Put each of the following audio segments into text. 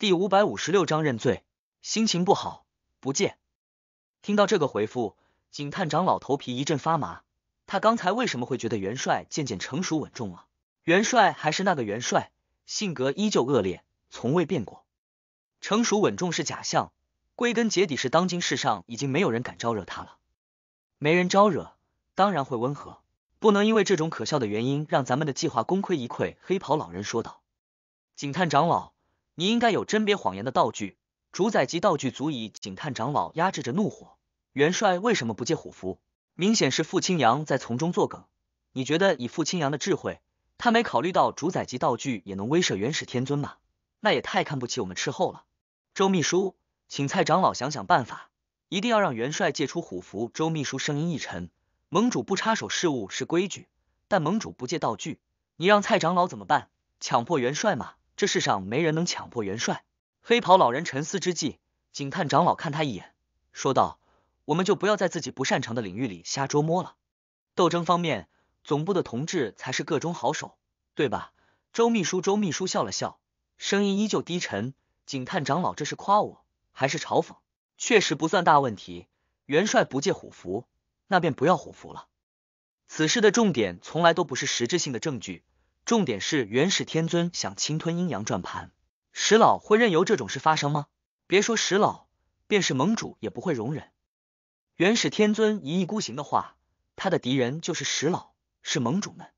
第五百五十六章认罪。心情不好，不见。听到这个回复，警探长老头皮一阵发麻。他刚才为什么会觉得元帅渐渐成熟稳重了？元帅还是那个元帅，性格依旧恶劣，从未变过。成熟稳重是假象，归根结底是当今世上已经没有人敢招惹他了。没人招惹，当然会温和。不能因为这种可笑的原因让咱们的计划功亏一篑。黑袍老人说道：“警探长老。”你应该有甄别谎言的道具，主宰级道具足以。警探长老压制着怒火，元帅为什么不借虎符？明显是傅青阳在从中作梗。你觉得以傅青阳的智慧，他没考虑到主宰级道具也能威慑元始天尊吗？那也太看不起我们斥候了。周秘书，请蔡长老想想办法，一定要让元帅借出虎符。周秘书声音一沉，盟主不插手事务是规矩，但盟主不借道具，你让蔡长老怎么办？强迫元帅吗？这世上没人能强迫元帅。黑袍老人沉思之际，警探长老看他一眼，说道：“我们就不要在自己不擅长的领域里瞎捉摸了。斗争方面，总部的同志才是各中好手，对吧？”周秘书，周秘书笑了笑，声音依旧低沉：“警探长老，这是夸我，还是嘲讽？”“确实不算大问题。元帅不借虎符，那便不要虎符了。此事的重点从来都不是实质性的证据。”重点是元始天尊想侵吞阴阳转盘，石老会任由这种事发生吗？别说石老，便是盟主也不会容忍。元始天尊一意孤行的话，他的敌人就是石老，是盟主们。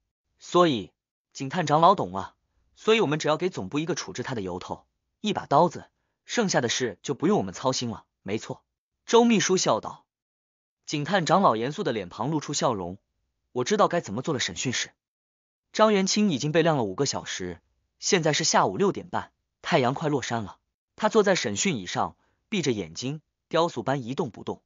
所以，警探长老懂了。所以我们只要给总部一个处置他的由头，一把刀子，剩下的事就不用我们操心了。没错，周秘书笑道。警探长老严肃的脸庞露出笑容，我知道该怎么做了。审讯室。张元清已经被晾了五个小时，现在是下午六点半，太阳快落山了。他坐在审讯椅上，闭着眼睛，雕塑般一动不动。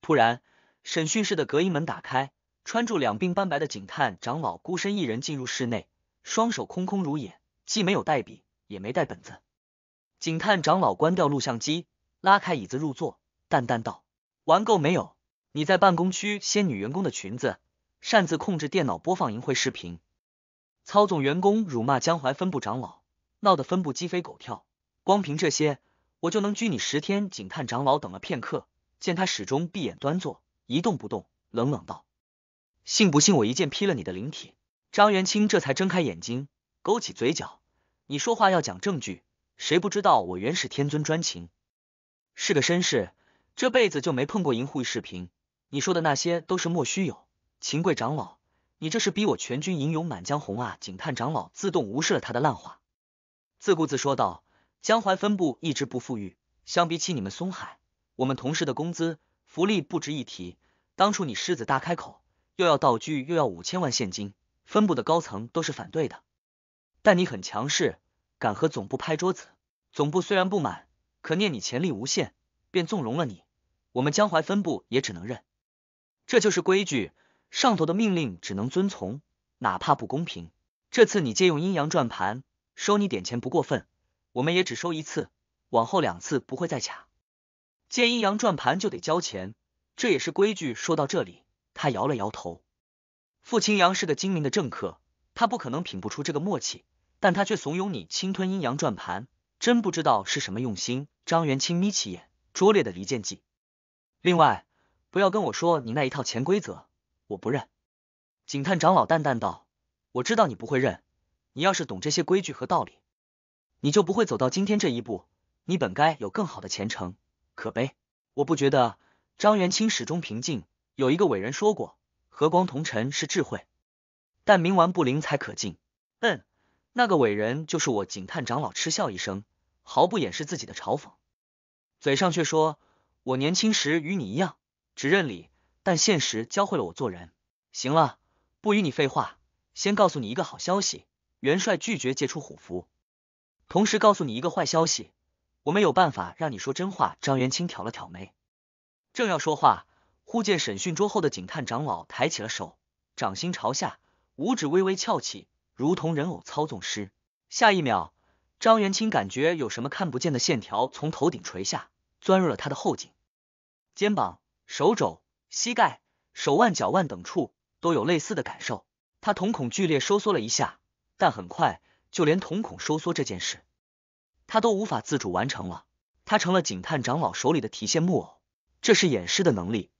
突然，审讯室的隔音门打开，穿着两鬓斑白的警探长老孤身一人进入室内，双手空空如也，既没有带笔，也没带本子。警探长老关掉录像机，拉开椅子入座，淡淡道：“玩够没有？你在办公区掀女员工的裙子，擅自控制电脑播放淫秽视频。”操纵员工辱骂江淮分部长老，闹得分部鸡飞狗跳。光凭这些，我就能拘你十天。警探长老等了片刻，见他始终闭眼端坐，一动不动，冷冷道：“信不信我一剑劈了你的灵体？”张元清这才睁开眼睛，勾起嘴角：“你说话要讲证据，谁不知道我元始天尊专情，是个绅士，这辈子就没碰过银秽视频。你说的那些都是莫须有。”秦贵长老。你这是逼我全军吟咏满江红啊！警探长老自动无视了他的烂话，自顾自说道：“江淮分部一直不富裕，相比起你们松海，我们同事的工资福利不值一提。当初你狮子大开口，又要道具又要五千万现金，分部的高层都是反对的。但你很强势，敢和总部拍桌子。总部虽然不满，可念你潜力无限，便纵容了你。我们江淮分部也只能认，这就是规矩。”上头的命令只能遵从，哪怕不公平。这次你借用阴阳转盘，收你点钱不过分，我们也只收一次，往后两次不会再卡。借阴阳转盘就得交钱，这也是规矩。说到这里，他摇了摇头。傅清阳是个精明的政客，他不可能品不出这个默契，但他却怂恿你侵吞阴阳转盘，真不知道是什么用心。张元清眯起眼，拙劣的离间计。另外，不要跟我说你那一套潜规则。我不认，警探长老淡淡道：“我知道你不会认，你要是懂这些规矩和道理，你就不会走到今天这一步。你本该有更好的前程，可悲。”我不觉得。张元清始终平静。有一个伟人说过：“和光同尘是智慧，但冥顽不灵才可敬。”嗯，那个伟人就是我。警探长老嗤笑一声，毫不掩饰自己的嘲讽，嘴上却说：“我年轻时与你一样，只认理。”但现实教会了我做人。行了，不与你废话，先告诉你一个好消息：元帅拒绝借出虎符。同时告诉你一个坏消息：我们有办法让你说真话。张元清挑了挑眉，正要说话，忽见审讯桌后的警探长老抬起了手，掌心朝下，五指微微翘起，如同人偶操纵师。下一秒，张元清感觉有什么看不见的线条从头顶垂下，钻入了他的后颈、肩膀、手肘。膝盖、手腕、脚腕等处都有类似的感受。他瞳孔剧烈收缩了一下，但很快就连瞳孔收缩这件事，他都无法自主完成了。他成了警探长老手里的提线木偶。这是掩饰的能力。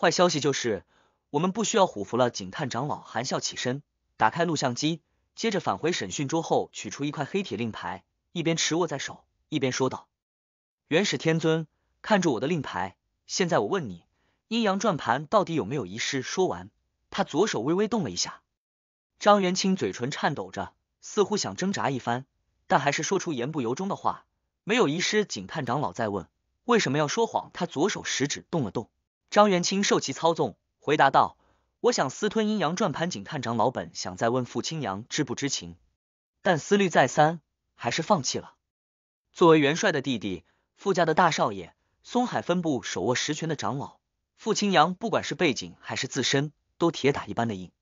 坏消息就是，我们不需要虎符了。警探长老含笑起身，打开录像机，接着返回审讯桌后，取出一块黑铁令牌，一边持握在手，一边说道：“元始天尊，看住我的令牌。现在我问你。”阴阳转盘到底有没有遗失？说完，他左手微微动了一下。张元清嘴唇颤抖着，似乎想挣扎一番，但还是说出言不由衷的话。没有遗失，警探长老在问为什么要说谎。他左手食指动了动。张元清受其操纵，回答道：“我想私吞阴阳转盘。”警探长老本想再问傅青阳知不知情，但思虑再三，还是放弃了。作为元帅的弟弟，傅家的大少爷，松海分部手握实权的长老。傅清扬不管是背景还是自身，都铁打一般的硬，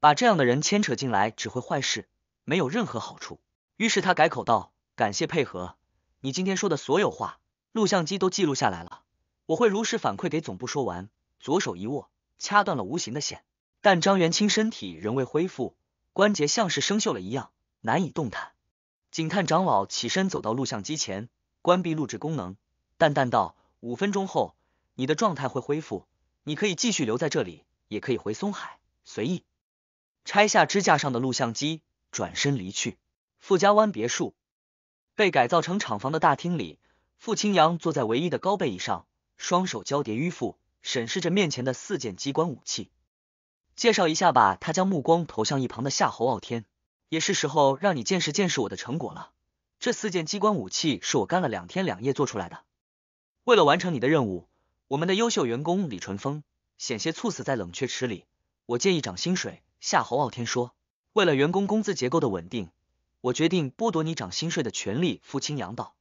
把这样的人牵扯进来只会坏事，没有任何好处。于是他改口道：“感谢配合，你今天说的所有话，录像机都记录下来了，我会如实反馈给总部。”说完，左手一握，掐断了无形的线。但张元清身体仍未恢复，关节像是生锈了一样，难以动弹。警探长老起身走到录像机前，关闭录制功能，淡淡道：“五分钟后。”你的状态会恢复，你可以继续留在这里，也可以回松海，随意。拆下支架上的录像机，转身离去。傅家湾别墅被改造成厂房的大厅里，傅青阳坐在唯一的高背椅上，双手交叠迂腹，审视着面前的四件机关武器。介绍一下吧，他将目光投向一旁的夏侯傲天，也是时候让你见识见识我的成果了。这四件机关武器是我干了两天两夜做出来的，为了完成你的任务。我们的优秀员工李淳风险些猝死在冷却池里，我建议涨薪水。夏侯傲天说，为了员工工资结构的稳定，我决定剥夺你涨薪水的权利。傅清扬道，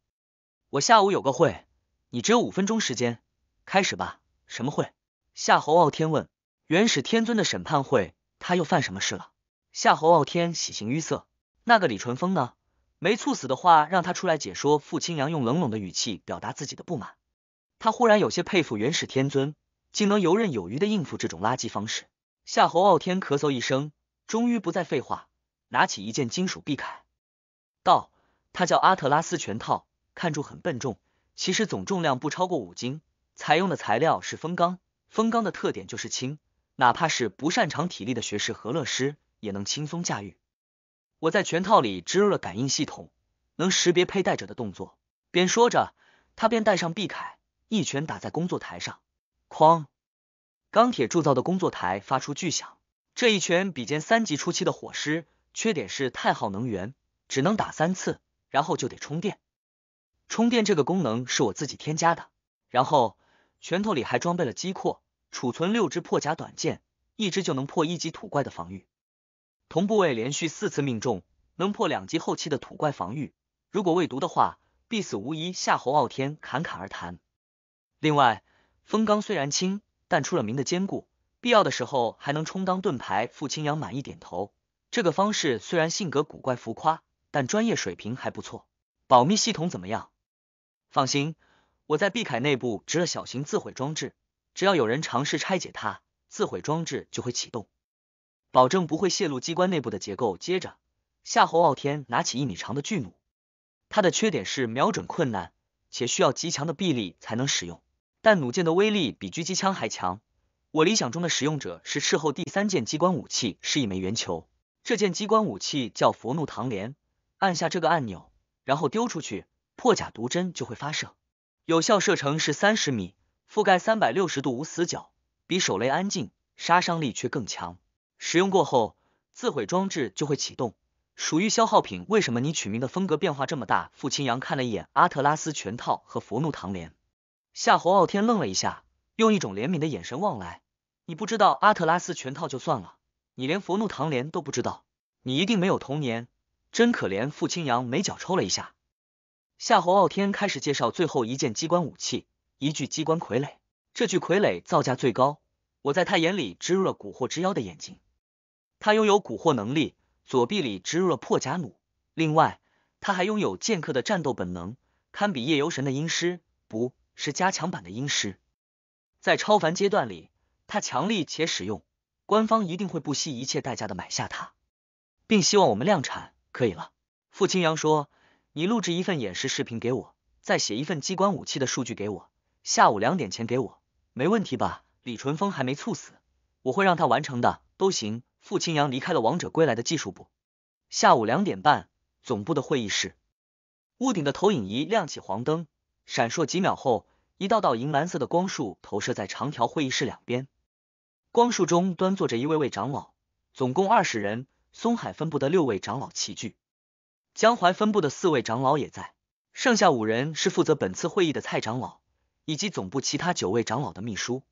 我下午有个会，你只有五分钟时间，开始吧。什么会？夏侯傲天问。元始天尊的审判会，他又犯什么事了？夏侯傲天喜形于色。那个李淳风呢？没猝死的话，让他出来解说。傅清扬用冷冷的语气表达自己的不满。他忽然有些佩服元始天尊，竟能游刃有余的应付这种垃圾方式。夏侯傲天咳嗽一声，终于不再废话，拿起一件金属臂铠，道：“它叫阿特拉斯拳套，看住很笨重，其实总重量不超过五斤。采用的材料是风钢，风钢的特点就是轻，哪怕是不擅长体力的学士和乐师也能轻松驾驭。我在拳套里植入了感应系统，能识别佩戴者的动作。”边说着，他便戴上臂铠。一拳打在工作台上，哐！钢铁铸造的工作台发出巨响。这一拳比肩三级初期的火狮，缺点是太耗能源，只能打三次，然后就得充电。充电这个功能是我自己添加的。然后拳头里还装备了机括，储存六支破甲短剑，一支就能破一级土怪的防御。同部位连续四次命中，能破两级后期的土怪防御。如果未毒的话，必死无疑。夏侯傲天侃侃而谈。另外，风缸虽然轻，但出了名的坚固，必要的时候还能充当盾牌。傅青阳满意点头。这个方式虽然性格古怪浮夸，但专业水平还不错。保密系统怎么样？放心，我在碧凯内部植了小型自毁装置，只要有人尝试拆解它，自毁装置就会启动，保证不会泄露机关内部的结构。接着，夏侯傲天拿起一米长的巨弩，它的缺点是瞄准困难，且需要极强的臂力才能使用。但弩箭的威力比狙击枪还强。我理想中的使用者是斥候。第三件机关武器是一枚圆球，这件机关武器叫佛怒唐莲。按下这个按钮，然后丢出去，破甲毒针就会发射。有效射程是三十米，覆盖三百六十度无死角，比手雷安静，杀伤力却更强。使用过后，自毁装置就会启动，属于消耗品。为什么你取名的风格变化这么大？傅清阳看了一眼阿特拉斯拳套和佛怒唐莲。夏侯傲天愣了一下，用一种怜悯的眼神望来。你不知道阿特拉斯全套就算了，你连佛怒唐莲都不知道，你一定没有童年，真可怜。傅青阳眉角抽了一下。夏侯傲天开始介绍最后一件机关武器，一具机关傀儡。这具傀儡造价最高，我在他眼里植入了蛊惑之妖的眼睛，他拥有蛊惑能力。左臂里植入了破甲弩，另外他还拥有剑客的战斗本能，堪比夜游神的阴师不。是加强版的阴师，在超凡阶段里，它强力且实用。官方一定会不惜一切代价的买下它，并希望我们量产。可以了，傅青阳说：“你录制一份演示视频给我，再写一份机关武器的数据给我，下午两点前给我，没问题吧？”李淳风还没猝死，我会让他完成的，都行。傅青阳离开了王者归来的技术部。下午两点半，总部的会议室，屋顶的投影仪亮起黄灯，闪烁几秒后。一道道银蓝色的光束投射在长条会议室两边，光束中端坐着一位位长老，总共二十人。松海分部的六位长老齐聚，江淮分部的四位长老也在，剩下五人是负责本次会议的蔡长老以及总部其他九位长老的秘书。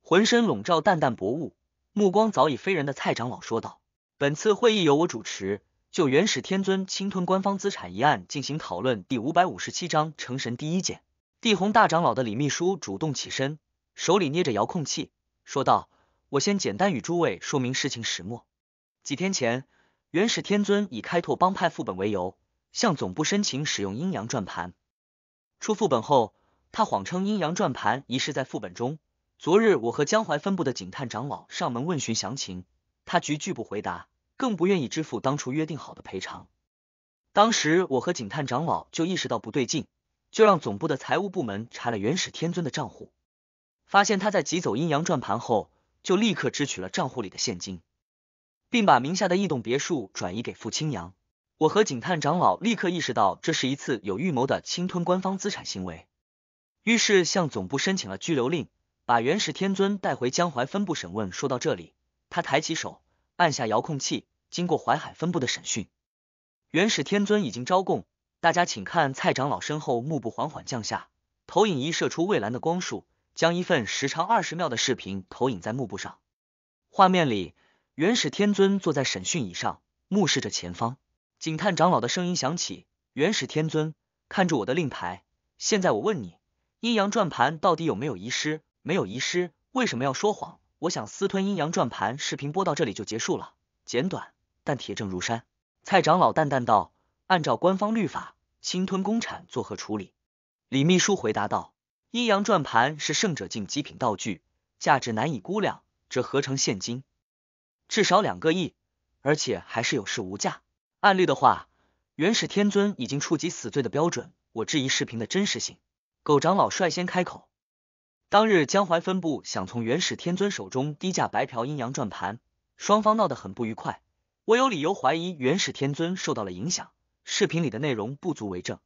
浑身笼罩淡淡薄雾，目光早已非人的蔡长老说道：“本次会议由我主持，就元始天尊侵吞官方资产一案进行讨论。”第五百五十七章成神第一剑。地红大长老的李秘书主动起身，手里捏着遥控器，说道：“我先简单与诸位说明事情始末。几天前，元始天尊以开拓帮派副本为由，向总部申请使用阴阳转盘。出副本后，他谎称阴阳转盘遗失在副本中。昨日，我和江淮分部的警探长老上门问询详情，他局拒不回答，更不愿意支付当初约定好的赔偿。当时，我和警探长老就意识到不对劲。”就让总部的财务部门查了元始天尊的账户，发现他在挤走阴阳转盘后，就立刻支取了账户里的现金，并把名下的异动别墅转移给傅清扬。我和警探长老立刻意识到，这是一次有预谋的侵吞官方资产行为，于是向总部申请了拘留令，把元始天尊带回江淮分部审问。说到这里，他抬起手按下遥控器。经过淮海分部的审讯，元始天尊已经招供。大家请看，蔡长老身后幕布缓缓降下，投影仪射出蔚蓝的光束，将一份时长二十秒的视频投影在幕布上。画面里，元始天尊坐在审讯椅上，目视着前方。警探长老的声音响起：“元始天尊，看住我的令牌。现在我问你，阴阳转盘到底有没有遗失？没有遗失，为什么要说谎？我想私吞阴阳转盘。”视频播到这里就结束了，简短，但铁证如山。蔡长老淡淡道。按照官方律法，侵吞公产作何处理？李秘书回答道：“阴阳转盘是圣者境极品道具，价值难以估量，折合成现金至少两个亿，而且还是有市无价。按律的话，元始天尊已经触及死罪的标准。我质疑视频的真实性。”狗长老率先开口：“当日江淮分部想从元始天尊手中低价白嫖阴阳转盘，双方闹得很不愉快。我有理由怀疑元始天尊受到了影响。”视频里的内容不足为证，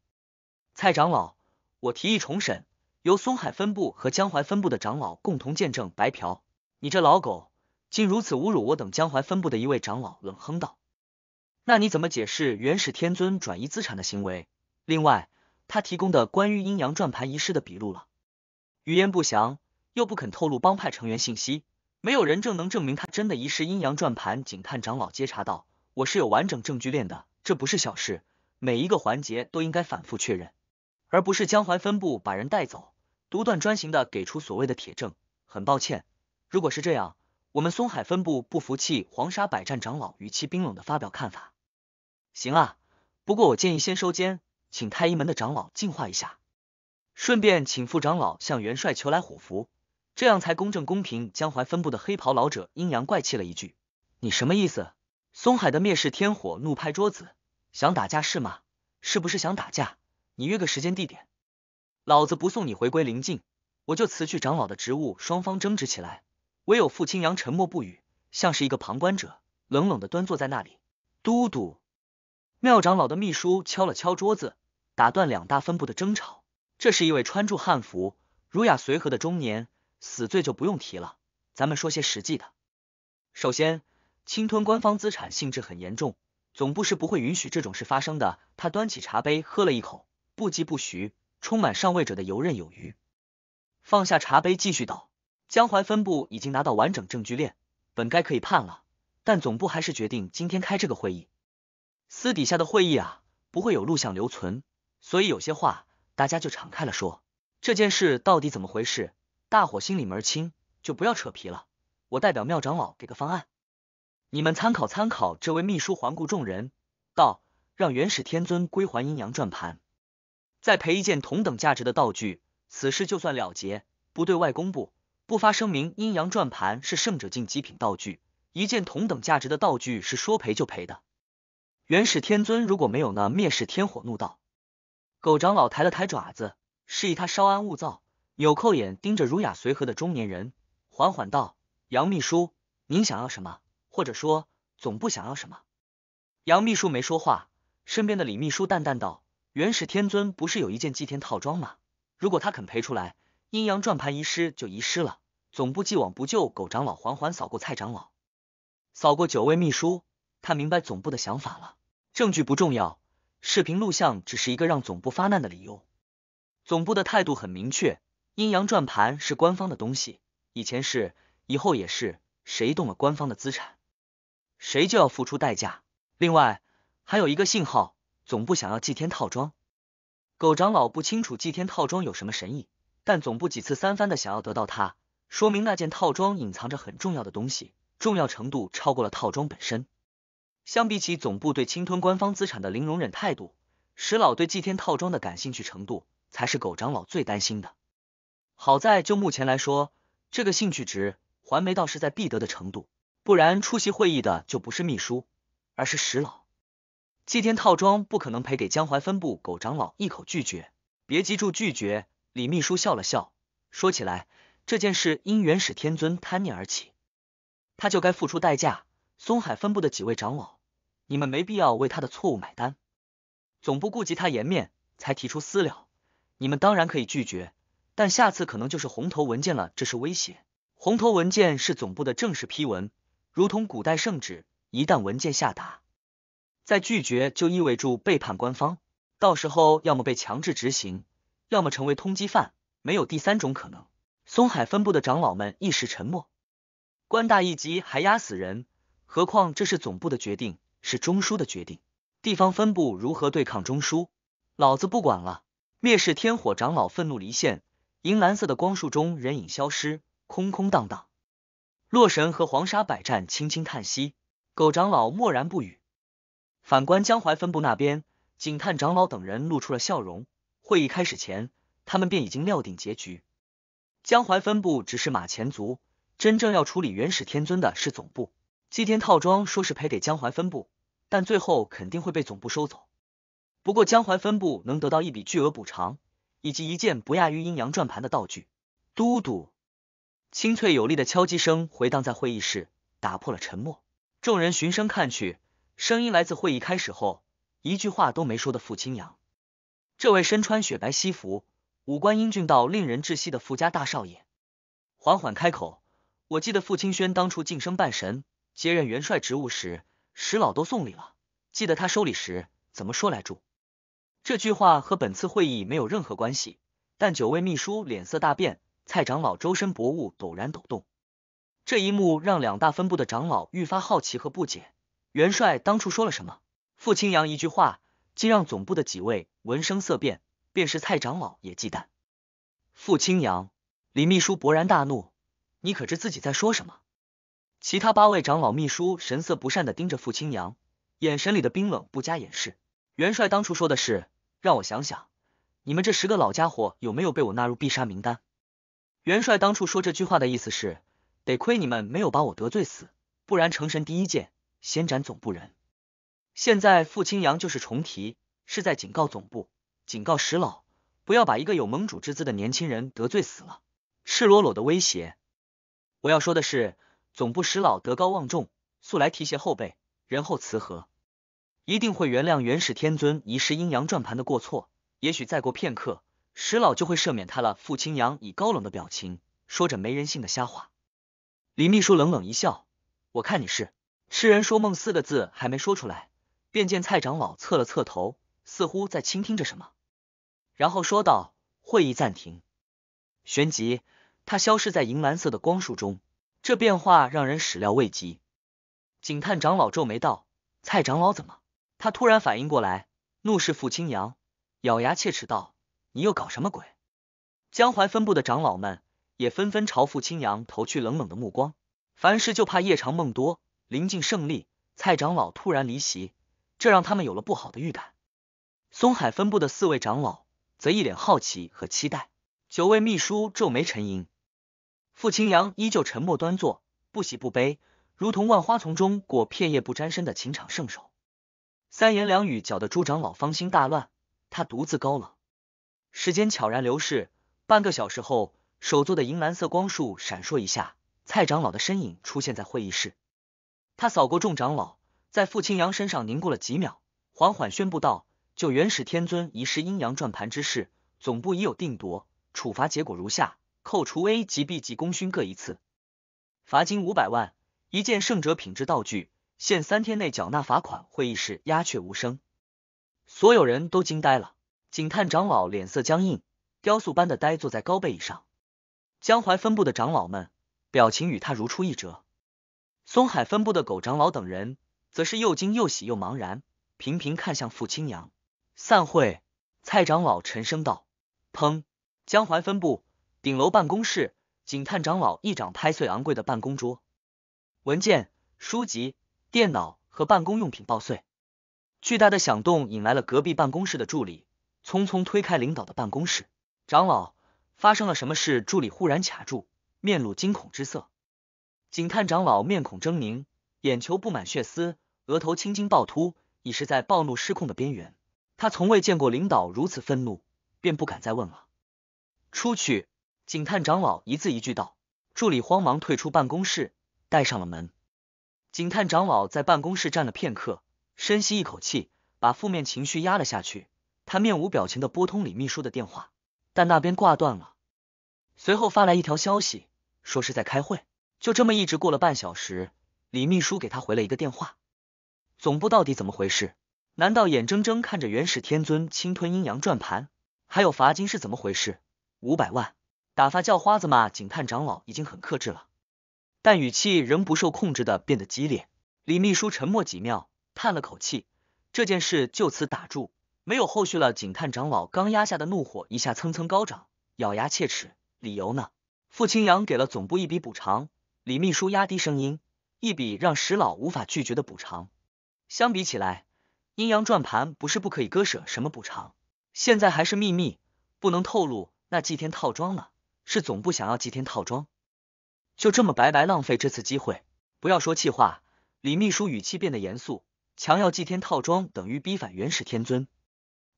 蔡长老，我提议重审，由松海分部和江淮分部的长老共同见证。白嫖，你这老狗竟如此侮辱我等江淮分部的一位长老，冷哼道。那你怎么解释元始天尊转移资产的行为？另外，他提供的关于阴阳转盘遗失的笔录了，语言不详，又不肯透露帮派成员信息，没有人证能证明他真的遗失阴阳转盘。警探长老接查道，我是有完整证据链的。这不是小事，每一个环节都应该反复确认，而不是江淮分部把人带走，独断专行的给出所谓的铁证。很抱歉，如果是这样，我们松海分部不服气。黄沙百战长老语气冰冷的发表看法。行啊，不过我建议先收监，请太医门的长老净化一下，顺便请副长老向元帅求来虎符，这样才公正公平。江淮分部的黑袍老者阴阳怪气了一句：“你什么意思？”松海的灭世天火怒拍桌子，想打架是吗？是不是想打架？你约个时间地点，老子不送你回归灵境，我就辞去长老的职务。双方争执起来，唯有傅青阳沉默不语，像是一个旁观者，冷冷的端坐在那里。嘟嘟，妙长老的秘书敲了敲桌子，打断两大分部的争吵。这是一位穿着汉服、儒雅随和的中年。死罪就不用提了，咱们说些实际的。首先。侵吞官方资产性质很严重，总部是不会允许这种事发生的。他端起茶杯喝了一口，不疾不徐，充满上位者的游刃有余。放下茶杯，继续道：“江淮分部已经拿到完整证据链，本该可以判了，但总部还是决定今天开这个会议。私底下的会议啊，不会有录像留存，所以有些话大家就敞开了说。这件事到底怎么回事，大伙心里门清，就不要扯皮了。我代表妙长老给个方案。”你们参考参考。这位秘书环顾众人，道：“让元始天尊归还阴阳转盘，再赔一件同等价值的道具，此事就算了结，不对外公布，不发声明。阴阳转盘是圣者境极品道具，一件同等价值的道具是说赔就赔的。”元始天尊如果没有呢？灭世天火怒道。狗长老抬了抬爪子，示意他稍安勿躁。纽扣眼盯着儒雅随和的中年人，缓缓道：“杨秘书，您想要什么？”或者说，总部想要什么？杨秘书没说话，身边的李秘书淡淡道：“元始天尊不是有一件祭天套装吗？如果他肯赔出来，阴阳转盘遗失就遗失了。总部既往不咎。”狗长老缓缓扫过蔡长老，扫过九位秘书，他明白总部的想法了。证据不重要，视频录像只是一个让总部发难的理由。总部的态度很明确：阴阳转盘是官方的东西，以前是，以后也是。谁动了官方的资产？谁就要付出代价。另外，还有一个信号，总部想要祭天套装。狗长老不清楚祭天套装有什么神意，但总部几次三番的想要得到它，说明那件套装隐藏着很重要的东西，重要程度超过了套装本身。相比起总部对侵吞官方资产的零容忍态度，石老对祭天套装的感兴趣程度才是狗长老最担心的。好在就目前来说，这个兴趣值还没到势在必得的程度。不然出席会议的就不是秘书，而是石老。祭天套装不可能赔给江淮分部狗长老，一口拒绝，别急住拒绝。李秘书笑了笑，说：“起来这件事因元始天尊贪念而起，他就该付出代价。松海分部的几位长老，你们没必要为他的错误买单。总部顾及他颜面才提出私了，你们当然可以拒绝，但下次可能就是红头文件了，这是威胁。红头文件是总部的正式批文。”如同古代圣旨，一旦文件下达，再拒绝就意味着背叛官方，到时候要么被强制执行，要么成为通缉犯，没有第三种可能。松海分部的长老们一时沉默。官大一级还压死人，何况这是总部的决定，是中枢的决定，地方分部如何对抗中枢？老子不管了！蔑视天火长老愤怒离线，银蓝色的光束中人影消失，空空荡荡。洛神和黄沙百战轻轻叹息，狗长老默然不语。反观江淮分部那边，警探长老等人露出了笑容。会议开始前，他们便已经料定结局。江淮分部只是马前卒，真正要处理元始天尊的是总部。祭天套装说是赔给江淮分部，但最后肯定会被总部收走。不过江淮分部能得到一笔巨额补偿，以及一件不亚于阴阳转盘的道具。都督。清脆有力的敲击声回荡在会议室，打破了沉默。众人循声看去，声音来自会议开始后一句话都没说的傅清扬。这位身穿雪白西服、五官英俊到令人窒息的富家大少爷，缓缓开口：“我记得傅清轩当初晋升半神、接任元帅职务时，石老都送礼了。记得他收礼时怎么说来着？”这句话和本次会议没有任何关系，但九位秘书脸色大变。蔡长老周身薄雾陡然抖动，这一幕让两大分部的长老愈发好奇和不解。元帅当初说了什么？傅青阳一句话，竟让总部的几位闻声色变，便是蔡长老也忌惮。傅青阳，李秘书勃然大怒：“你可知自己在说什么？”其他八位长老秘书神色不善的盯着傅青阳，眼神里的冰冷不加掩饰。元帅当初说的是：“让我想想，你们这十个老家伙有没有被我纳入必杀名单？”元帅当初说这句话的意思是，得亏你们没有把我得罪死，不然成神第一剑先斩总部人。现在傅青阳就是重提，是在警告总部，警告石老，不要把一个有盟主之姿的年轻人得罪死了，赤裸裸的威胁。我要说的是，总部石老德高望重，素来提携后辈，仁厚慈和，一定会原谅元始天尊遗失阴阳转盘的过错。也许再过片刻。石老就会赦免他了。傅青阳以高冷的表情说着没人性的瞎话。李秘书冷冷一笑：“我看你是痴人说梦。”四个字还没说出来，便见蔡长老侧了侧头，似乎在倾听着什么，然后说道：“会议暂停。”旋即，他消失在银蓝色的光束中。这变化让人始料未及。警探长老皱眉道：“蔡长老怎么？”他突然反应过来，怒视傅青阳，咬牙切齿道。你又搞什么鬼？江淮分部的长老们也纷纷朝傅青阳投去冷冷的目光。凡事就怕夜长梦多，临近胜利，蔡长老突然离席，这让他们有了不好的预感。松海分部的四位长老则一脸好奇和期待。九位秘书皱眉沉吟，傅青阳依旧沉默端坐，不喜不悲，如同万花丛中过，片叶不沾身的情场圣手。三言两语搅得朱长老芳心大乱，他独自高冷。时间悄然流逝，半个小时后，首座的银蓝色光束闪烁一下，蔡长老的身影出现在会议室。他扫过众长老，在傅青阳身上凝固了几秒，缓缓宣布道：“就元始天尊遗失阴阳转盘之事，总部已有定夺，处罚结果如下：扣除 A 级、B 级功勋各一次，罚金五百万，一件圣者品质道具，限三天内缴纳罚款。”会议室鸦雀无声，所有人都惊呆了。警探长老脸色僵硬，雕塑般的呆坐在高背椅上。江淮分部的长老们表情与他如出一辙。松海分部的狗长老等人则是又惊又喜又茫然，频频看向傅青阳。散会，蔡长老沉声道。砰！江淮分部顶楼办公室，警探长老一掌拍碎昂贵的办公桌，文件、书籍、电脑和办公用品爆碎。巨大的响动引来了隔壁办公室的助理。匆匆推开领导的办公室，长老发生了什么事？助理忽然卡住，面露惊恐之色。警探长老面孔狰狞，眼球布满血丝，额头青筋暴突，已是在暴怒失控的边缘。他从未见过领导如此愤怒，便不敢再问了。出去！警探长老一字一句道。助理慌忙退出办公室，带上了门。警探长老在办公室站了片刻，深吸一口气，把负面情绪压了下去。他面无表情的拨通李秘书的电话，但那边挂断了。随后发来一条消息，说是在开会。就这么一直过了半小时，李秘书给他回了一个电话。总部到底怎么回事？难道眼睁睁看着元始天尊侵吞阴阳转盘？还有罚金是怎么回事？五百万，打发叫花子吗？警探长老已经很克制了，但语气仍不受控制的变得激烈。李秘书沉默几秒，叹了口气，这件事就此打住。没有后续了，警探长老刚压下的怒火一下蹭蹭高涨，咬牙切齿。理由呢？傅清扬给了总部一笔补偿。李秘书压低声音，一笔让石老无法拒绝的补偿。相比起来，阴阳转盘不是不可以割舍，什么补偿？现在还是秘密，不能透露。那祭天套装呢？是总部想要祭天套装，就这么白白浪费这次机会。不要说气话。李秘书语气变得严肃，强要祭天套装等于逼反元始天尊。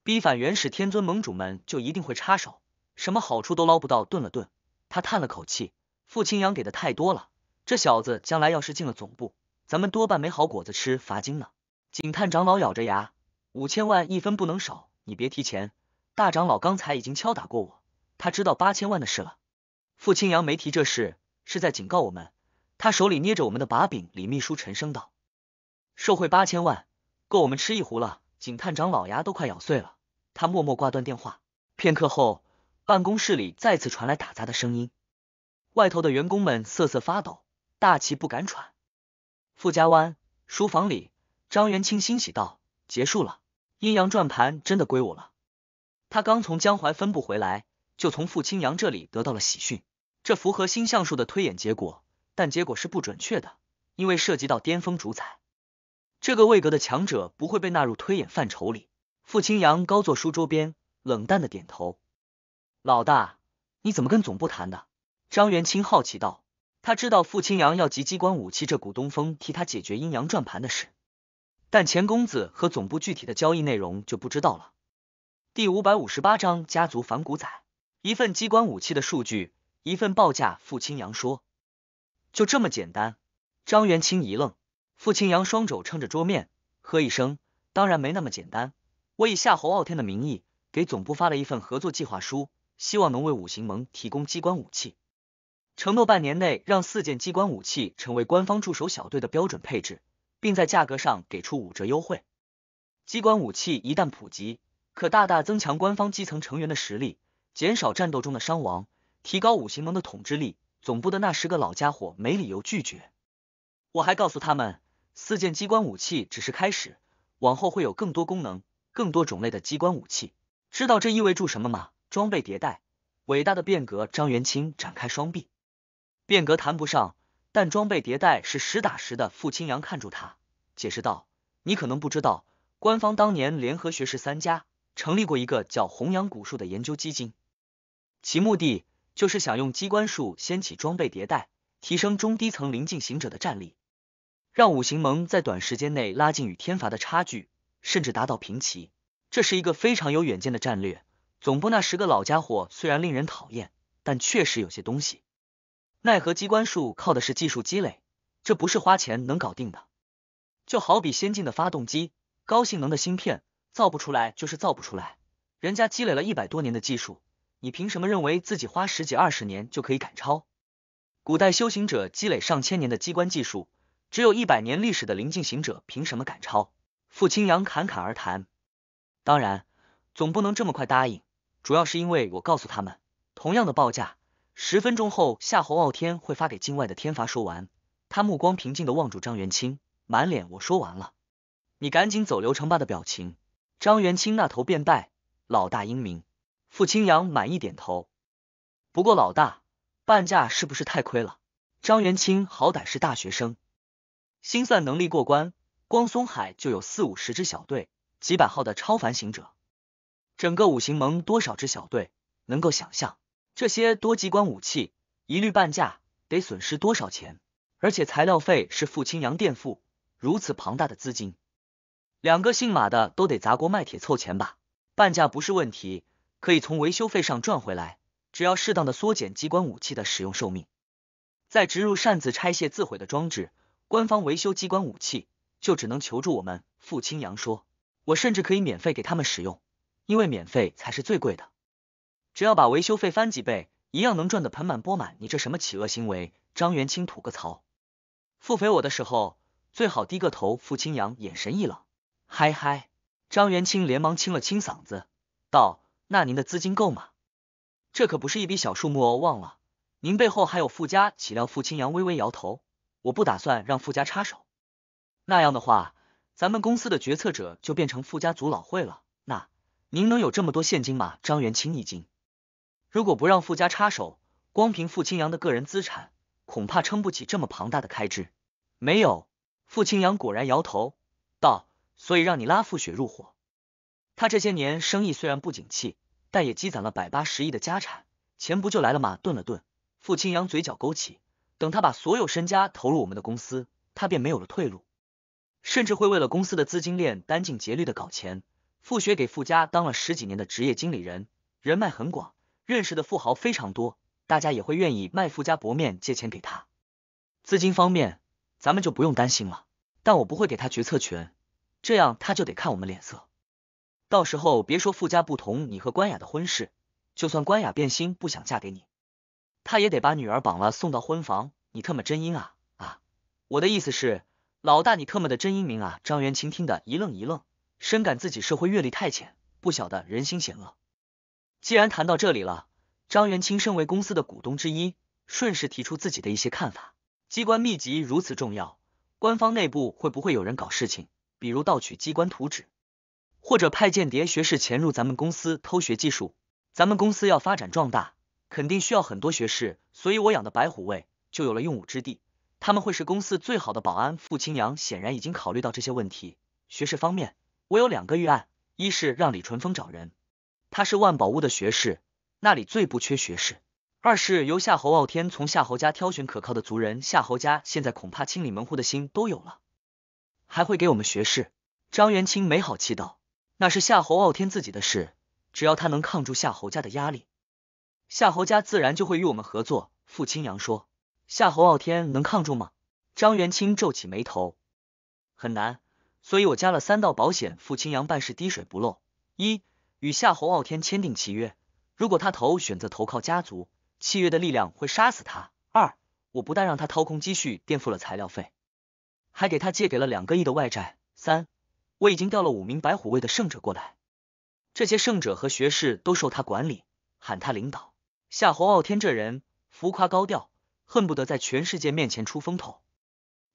逼反元始天尊盟主们就一定会插手，什么好处都捞不到。顿了顿，他叹了口气：“傅青阳给的太多了，这小子将来要是进了总部，咱们多半没好果子吃，罚金呢。”警探长老咬着牙：“五千万一分不能少，你别提钱。”大长老刚才已经敲打过我，他知道八千万的事了。傅青阳没提这事，是在警告我们，他手里捏着我们的把柄。李秘书沉声道：“受贿八千万，够我们吃一壶了。”警探长老牙都快咬碎了。他默默挂断电话，片刻后，办公室里再次传来打杂的声音。外头的员工们瑟瑟发抖，大气不敢喘。傅家湾书房里，张元清欣喜道：“结束了，阴阳转盘真的归我了。”他刚从江淮分部回来，就从傅青阳这里得到了喜讯。这符合星象术的推演结果，但结果是不准确的，因为涉及到巅峰主宰这个位格的强者不会被纳入推演范畴里。傅清扬高坐书桌边，冷淡的点头。老大，你怎么跟总部谈的？张元清好奇道。他知道傅清扬要集机关武器这股东风，替他解决阴阳转盘的事，但钱公子和总部具体的交易内容就不知道了。第五百五十八章家族反骨仔。一份机关武器的数据，一份报价。傅青阳说：“就这么简单？”张元清一愣。傅青阳双肘撑着桌面，呵一声：“当然没那么简单。”我以夏侯傲天的名义给总部发了一份合作计划书，希望能为五行盟提供机关武器，承诺半年内让四件机关武器成为官方驻守小队的标准配置，并在价格上给出五折优惠。机关武器一旦普及，可大大增强官方基层成员的实力，减少战斗中的伤亡，提高五行盟的统治力。总部的那十个老家伙没理由拒绝。我还告诉他们，四件机关武器只是开始，往后会有更多功能。更多种类的机关武器，知道这意味着什么吗？装备迭代，伟大的变革。张元清展开双臂，变革谈不上，但装备迭代是实打实的。傅青阳看住他，解释道：“你可能不知道，官方当年联合学士三家，成立过一个叫弘扬古术的研究基金，其目的就是想用机关术掀起装备迭代，提升中低层临近行者的战力，让五行盟在短时间内拉近与天罚的差距。”甚至达到平齐，这是一个非常有远见的战略。总部那十个老家伙虽然令人讨厌，但确实有些东西。奈何机关术靠的是技术积累，这不是花钱能搞定的。就好比先进的发动机、高性能的芯片，造不出来就是造不出来。人家积累了一百多年的技术，你凭什么认为自己花十几二十年就可以赶超？古代修行者积累上千年的机关技术，只有一百年历史的临近行者，凭什么赶超？傅清扬侃侃而谈，当然，总不能这么快答应，主要是因为我告诉他们，同样的报价，十分钟后夏侯傲天会发给境外的天罚。说完，他目光平静地望住张元清，满脸我说完了，你赶紧走流程吧的表情。张元清那头便拜，老大英明。傅清扬满意点头，不过老大，半价是不是太亏了？张元清好歹是大学生，心算能力过关。光松海就有四五十支小队，几百号的超凡行者。整个五行盟多少支小队？能够想象这些多机关武器一律半价得损失多少钱？而且材料费是傅青阳垫付，如此庞大的资金，两个姓马的都得砸锅卖铁凑钱吧？半价不是问题，可以从维修费上赚回来。只要适当的缩减机关武器的使用寿命，再植入擅自拆卸自毁的装置，官方维修机关武器。就只能求助我们。傅青阳说：“我甚至可以免费给他们使用，因为免费才是最贵的。只要把维修费翻几倍，一样能赚得盆满钵满。”你这什么企鹅行为？张元清吐个槽。付费我的时候，最好低个头。傅青阳眼神一冷。嗨嗨！张元清连忙清了清嗓子，道：“那您的资金够吗？这可不是一笔小数目哦。忘了，您背后还有傅家。岂料傅青阳微微摇头，我不打算让傅家插手。”那样的话，咱们公司的决策者就变成富家族老会了。那您能有这么多现金吗？张元清一惊。如果不让富家插手，光凭傅清扬的个人资产，恐怕撑不起这么庞大的开支。没有，傅清扬果然摇头道：“所以让你拉傅雪入伙。他这些年生意虽然不景气，但也积攒了百八十亿的家产，钱不就来了吗？”顿了顿，傅清扬嘴角勾起，等他把所有身家投入我们的公司，他便没有了退路。甚至会为了公司的资金链殚精竭虑的搞钱。傅学给傅家当了十几年的职业经理人，人脉很广，认识的富豪非常多，大家也会愿意卖傅家薄面借钱给他。资金方面，咱们就不用担心了。但我不会给他决策权，这样他就得看我们脸色。到时候别说傅家不同意你和关雅的婚事，就算关雅变心不想嫁给你，他也得把女儿绑了送到婚房。你特么真阴啊啊！我的意思是。老大，你特么的真英明啊！张元清听得一愣一愣，深感自己社会阅历太浅，不晓得人心险恶。既然谈到这里了，张元清身为公司的股东之一，顺势提出自己的一些看法。机关秘籍如此重要，官方内部会不会有人搞事情？比如盗取机关图纸，或者派间谍学士潜入咱们公司偷学技术？咱们公司要发展壮大，肯定需要很多学士，所以我养的白虎卫就有了用武之地。他们会是公司最好的保安。傅清扬显然已经考虑到这些问题。学士方面，我有两个预案：一是让李淳风找人，他是万宝屋的学士，那里最不缺学士；二是由夏侯傲天从夏侯家挑选可靠的族人，夏侯家现在恐怕清理门户的心都有了，还会给我们学士。张元清没好气道：“那是夏侯傲天自己的事，只要他能抗住夏侯家的压力，夏侯家自然就会与我们合作。”傅清扬说。夏侯傲天能抗住吗？张元清皱起眉头，很难。所以我加了三道保险。傅青阳办事滴水不漏：一，与夏侯傲天签订契约，如果他投选择投靠家族，契约的力量会杀死他；二，我不但让他掏空积蓄垫付了材料费，还给他借给了两个亿的外债；三，我已经调了五名白虎卫的圣者过来，这些圣者和学士都受他管理，喊他领导。夏侯傲天这人浮夸高调。恨不得在全世界面前出风头。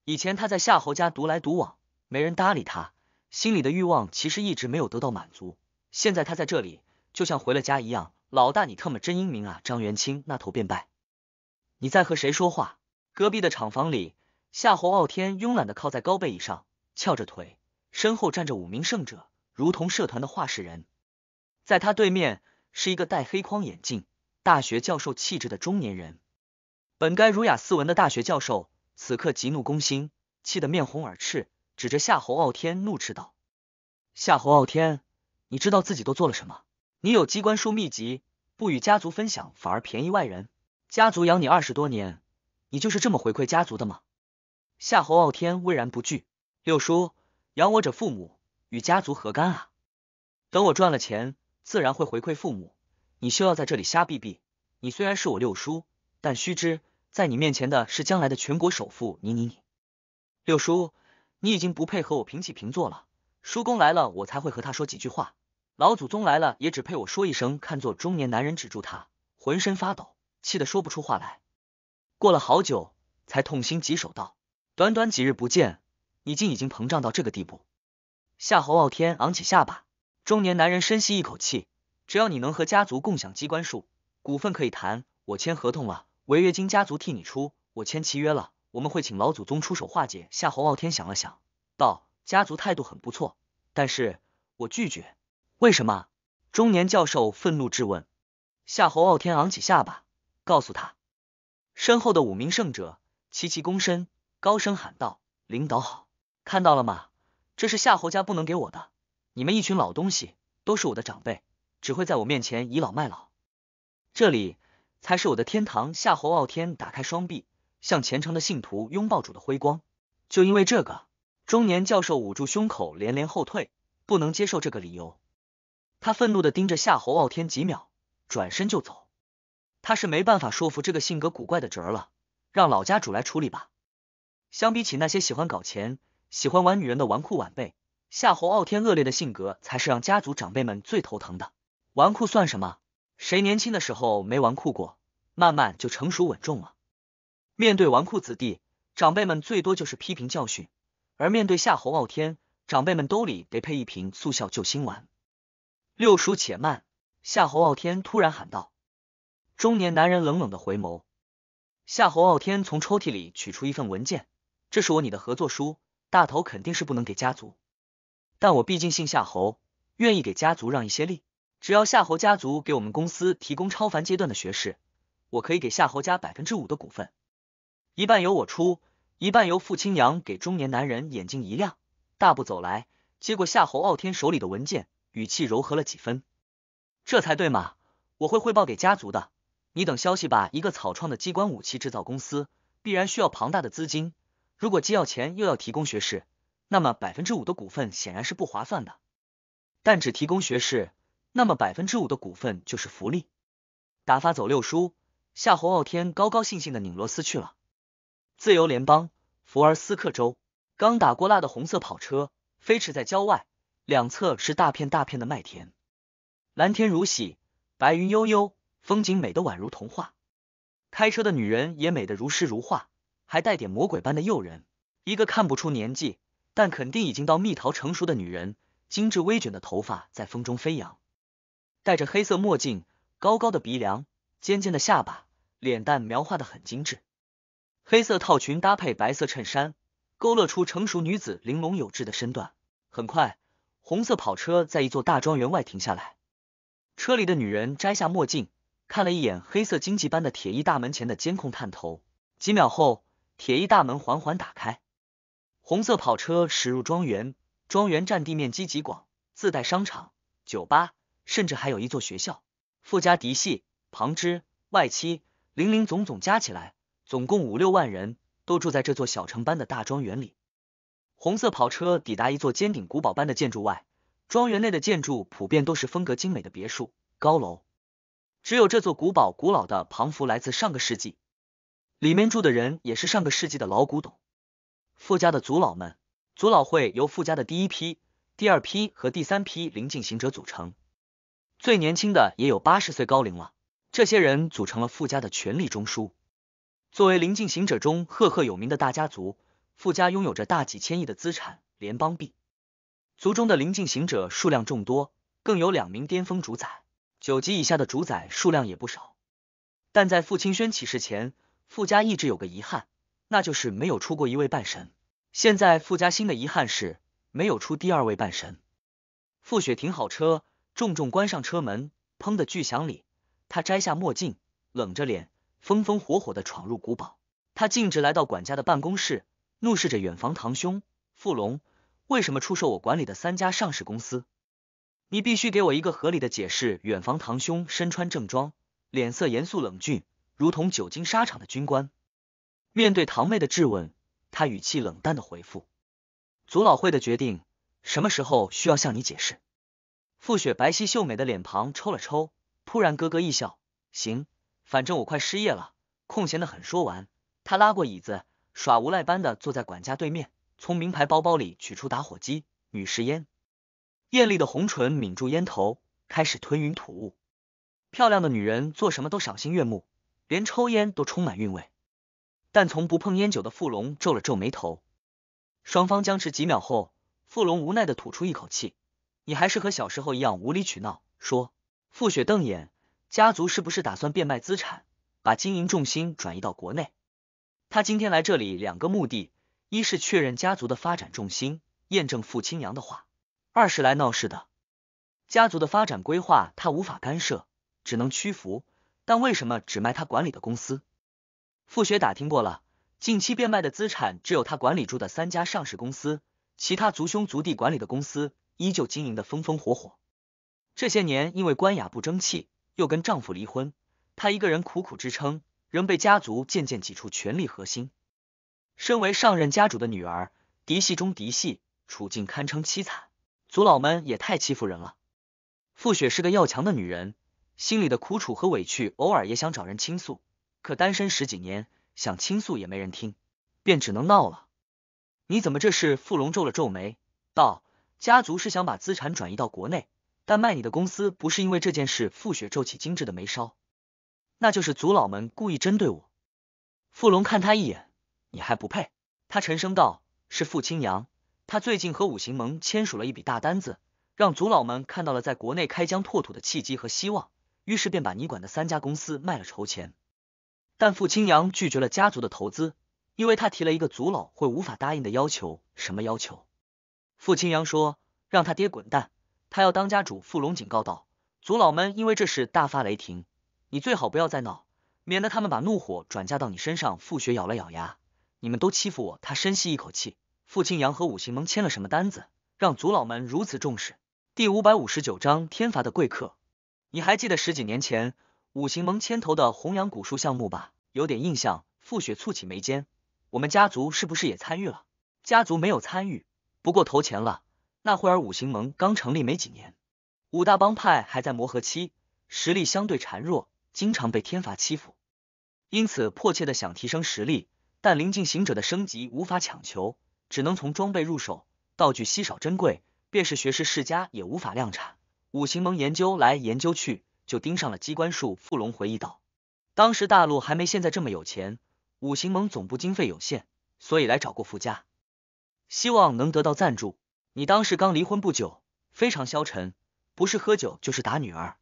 以前他在夏侯家独来独往，没人搭理他，心里的欲望其实一直没有得到满足。现在他在这里，就像回了家一样。老大，你特么真英明啊！张元清那头便拜。你在和谁说话？隔壁的厂房里，夏侯傲天慵懒的靠在高背椅上，翘着腿，身后站着五名圣者，如同社团的话事人。在他对面是一个戴黑框眼镜、大学教授气质的中年人。本该儒雅斯文的大学教授，此刻急怒攻心，气得面红耳赤，指着夏侯傲天怒斥道：“夏侯傲天，你知道自己都做了什么？你有机关术秘籍，不与家族分享，反而便宜外人。家族养你二十多年，你就是这么回馈家族的吗？”夏侯傲天巍然不惧：“六叔，养我者父母，与家族何干啊？等我赚了钱，自然会回馈父母。你休要在这里瞎逼逼。你虽然是我六叔，但须知。”在你面前的是将来的全国首富，你你你，六叔，你已经不配和我平起平坐了。叔公来了，我才会和他说几句话；老祖宗来了，也只配我说一声。看作中年男人止住他，浑身发抖，气得说不出话来。过了好久，才痛心疾首道：“短短几日不见，你竟已经膨胀到这个地步。”夏侯傲天昂起下巴，中年男人深吸一口气：“只要你能和家族共享机关术股份，可以谈，我签合同了。”违约金家族替你出，我签契约了。我们会请老祖宗出手化解。夏侯傲天想了想，道：“家族态度很不错，但是我拒绝。为什么？”中年教授愤怒质问。夏侯傲天昂起下巴，告诉他，身后的五名圣者齐齐躬身，高声喊道：“领导好！看到了吗？这是夏侯家不能给我的。你们一群老东西，都是我的长辈，只会在我面前倚老卖老。这里。”才是我的天堂！夏侯傲天打开双臂，向虔诚的信徒拥抱主的辉光。就因为这个，中年教授捂住胸口，连连后退，不能接受这个理由。他愤怒的盯着夏侯傲天几秒，转身就走。他是没办法说服这个性格古怪的侄儿了，让老家主来处理吧。相比起那些喜欢搞钱、喜欢玩女人的纨绔晚辈，夏侯傲天恶劣的性格才是让家族长辈们最头疼的。纨绔算什么？谁年轻的时候没纨绔过，慢慢就成熟稳重了。面对纨绔子弟，长辈们最多就是批评教训；而面对夏侯傲天，长辈们兜里得配一瓶速效救心丸。六叔且慢！夏侯傲天突然喊道。中年男人冷冷的回眸。夏侯傲天从抽屉里取出一份文件，这是我你的合作书。大头肯定是不能给家族，但我毕竟姓夏侯，愿意给家族让一些力。只要夏侯家族给我们公司提供超凡阶段的学士，我可以给夏侯家百分之五的股份，一半由我出，一半由傅青阳给。中年男人眼睛一亮，大步走来，接过夏侯傲天手里的文件，语气柔和了几分。这才对嘛，我会汇报给家族的，你等消息吧。一个草创的机关武器制造公司，必然需要庞大的资金。如果既要钱又要提供学士，那么百分之五的股份显然是不划算的。但只提供学士。那么百分之五的股份就是福利，打发走六叔，夏侯傲天高高兴兴的拧螺丝去了。自由联邦，福尔斯克州，刚打过蜡的红色跑车飞驰在郊外，两侧是大片大片的麦田，蓝天如洗，白云悠悠，风景美得宛如童话。开车的女人也美得如诗如画，还带点魔鬼般的诱人。一个看不出年纪，但肯定已经到蜜桃成熟的女人，精致微卷的头发在风中飞扬。戴着黑色墨镜，高高的鼻梁，尖尖的下巴，脸蛋描画的很精致。黑色套裙搭配白色衬衫，勾勒出成熟女子玲珑有致的身段。很快，红色跑车在一座大庄园外停下来。车里的女人摘下墨镜，看了一眼黑色荆棘般的铁艺大门前的监控探头。几秒后，铁艺大门缓缓打开，红色跑车驶入庄园。庄园占地面积极广，自带商场、酒吧。甚至还有一座学校，富家嫡系、旁支、外戚，零零总总加起来，总共五六万人，都住在这座小城般的大庄园里。红色跑车抵达一座尖顶古堡般的建筑外，庄园内的建筑普遍都是风格精美的别墅、高楼，只有这座古堡古老的庞幅来自上个世纪，里面住的人也是上个世纪的老古董。富家的族老们，族老会由富家的第一批、第二批和第三批临近行者组成。最年轻的也有八十岁高龄了。这些人组成了富家的权力中枢。作为临近行者中赫赫有名的大家族，富家拥有着大几千亿的资产联邦币。族中的临近行者数量众多，更有两名巅峰主宰，九级以下的主宰数量也不少。但在傅清轩起事前，富家一直有个遗憾，那就是没有出过一位半神。现在，傅家新的遗憾是没有出第二位半神。傅雪停好车。重重关上车门，砰的巨响里，他摘下墨镜，冷着脸，风风火火的闯入古堡。他径直来到管家的办公室，怒视着远房堂兄富龙，为什么出售我管理的三家上市公司？你必须给我一个合理的解释！”远房堂兄身穿正装，脸色严肃冷峻，如同久经沙场的军官。面对堂妹的质问，他语气冷淡的回复：“族老会的决定，什么时候需要向你解释？”傅雪白皙秀美的脸庞抽了抽，突然咯咯一笑：“行，反正我快失业了，空闲的很。”说完，她拉过椅子，耍无赖般的坐在管家对面，从名牌包包里取出打火机、女士烟，艳丽的红唇抿住烟头，开始吞云吐雾。漂亮的女人做什么都赏心悦目，连抽烟都充满韵味。但从不碰烟酒的富龙皱了皱眉头。双方僵持几秒后，富龙无奈的吐出一口气。你还是和小时候一样无理取闹。说，傅雪瞪眼，家族是不是打算变卖资产，把经营重心转移到国内？他今天来这里两个目的，一是确认家族的发展重心，验证傅青阳的话；二是来闹事的。家族的发展规划他无法干涉，只能屈服。但为什么只卖他管理的公司？傅雪打听过了，近期变卖的资产只有他管理住的三家上市公司，其他族兄族弟管理的公司。依旧经营的风风火火，这些年因为关雅不争气，又跟丈夫离婚，她一个人苦苦支撑，仍被家族渐渐挤出权力核心。身为上任家主的女儿，嫡系中嫡系，处境堪称凄惨，族老们也太欺负人了。傅雪是个要强的女人，心里的苦楚和委屈，偶尔也想找人倾诉，可单身十几年，想倾诉也没人听，便只能闹了。你怎么这是？傅龙皱了皱眉，道。家族是想把资产转移到国内，但卖你的公司不是因为这件事。傅雪皱起精致的眉梢，那就是族老们故意针对我。傅龙看他一眼，你还不配。他沉声道：“是傅青阳，他最近和五行盟签署了一笔大单子，让族老们看到了在国内开疆拓土的契机和希望，于是便把你管的三家公司卖了筹钱。但傅青阳拒绝了家族的投资，因为他提了一个族老会无法答应的要求。什么要求？”傅青阳说：“让他爹滚蛋，他要当家主。”傅龙警告道：“族老们因为这事大发雷霆，你最好不要再闹，免得他们把怒火转嫁到你身上。”傅雪咬了咬牙：“你们都欺负我！”他深吸一口气。傅青阳和五行盟签了什么单子，让族老们如此重视？第五百五十九章天罚的贵客，你还记得十几年前五行盟牵头的弘扬古树项目吧？有点印象。傅雪蹙起眉间：“我们家族是不是也参与了？”家族没有参与。不过投钱了，那会儿五行盟刚成立没几年，五大帮派还在磨合期，实力相对孱弱，经常被天罚欺负，因此迫切的想提升实力。但临近行者的升级无法强求，只能从装备入手。道具稀少珍贵，便是学士世家也无法量产。五行盟研究来研究去，就盯上了机关术。富龙回忆道：“当时大陆还没现在这么有钱，五行盟总部经费有限，所以来找过富家。”希望能得到赞助。你当时刚离婚不久，非常消沉，不是喝酒就是打女儿，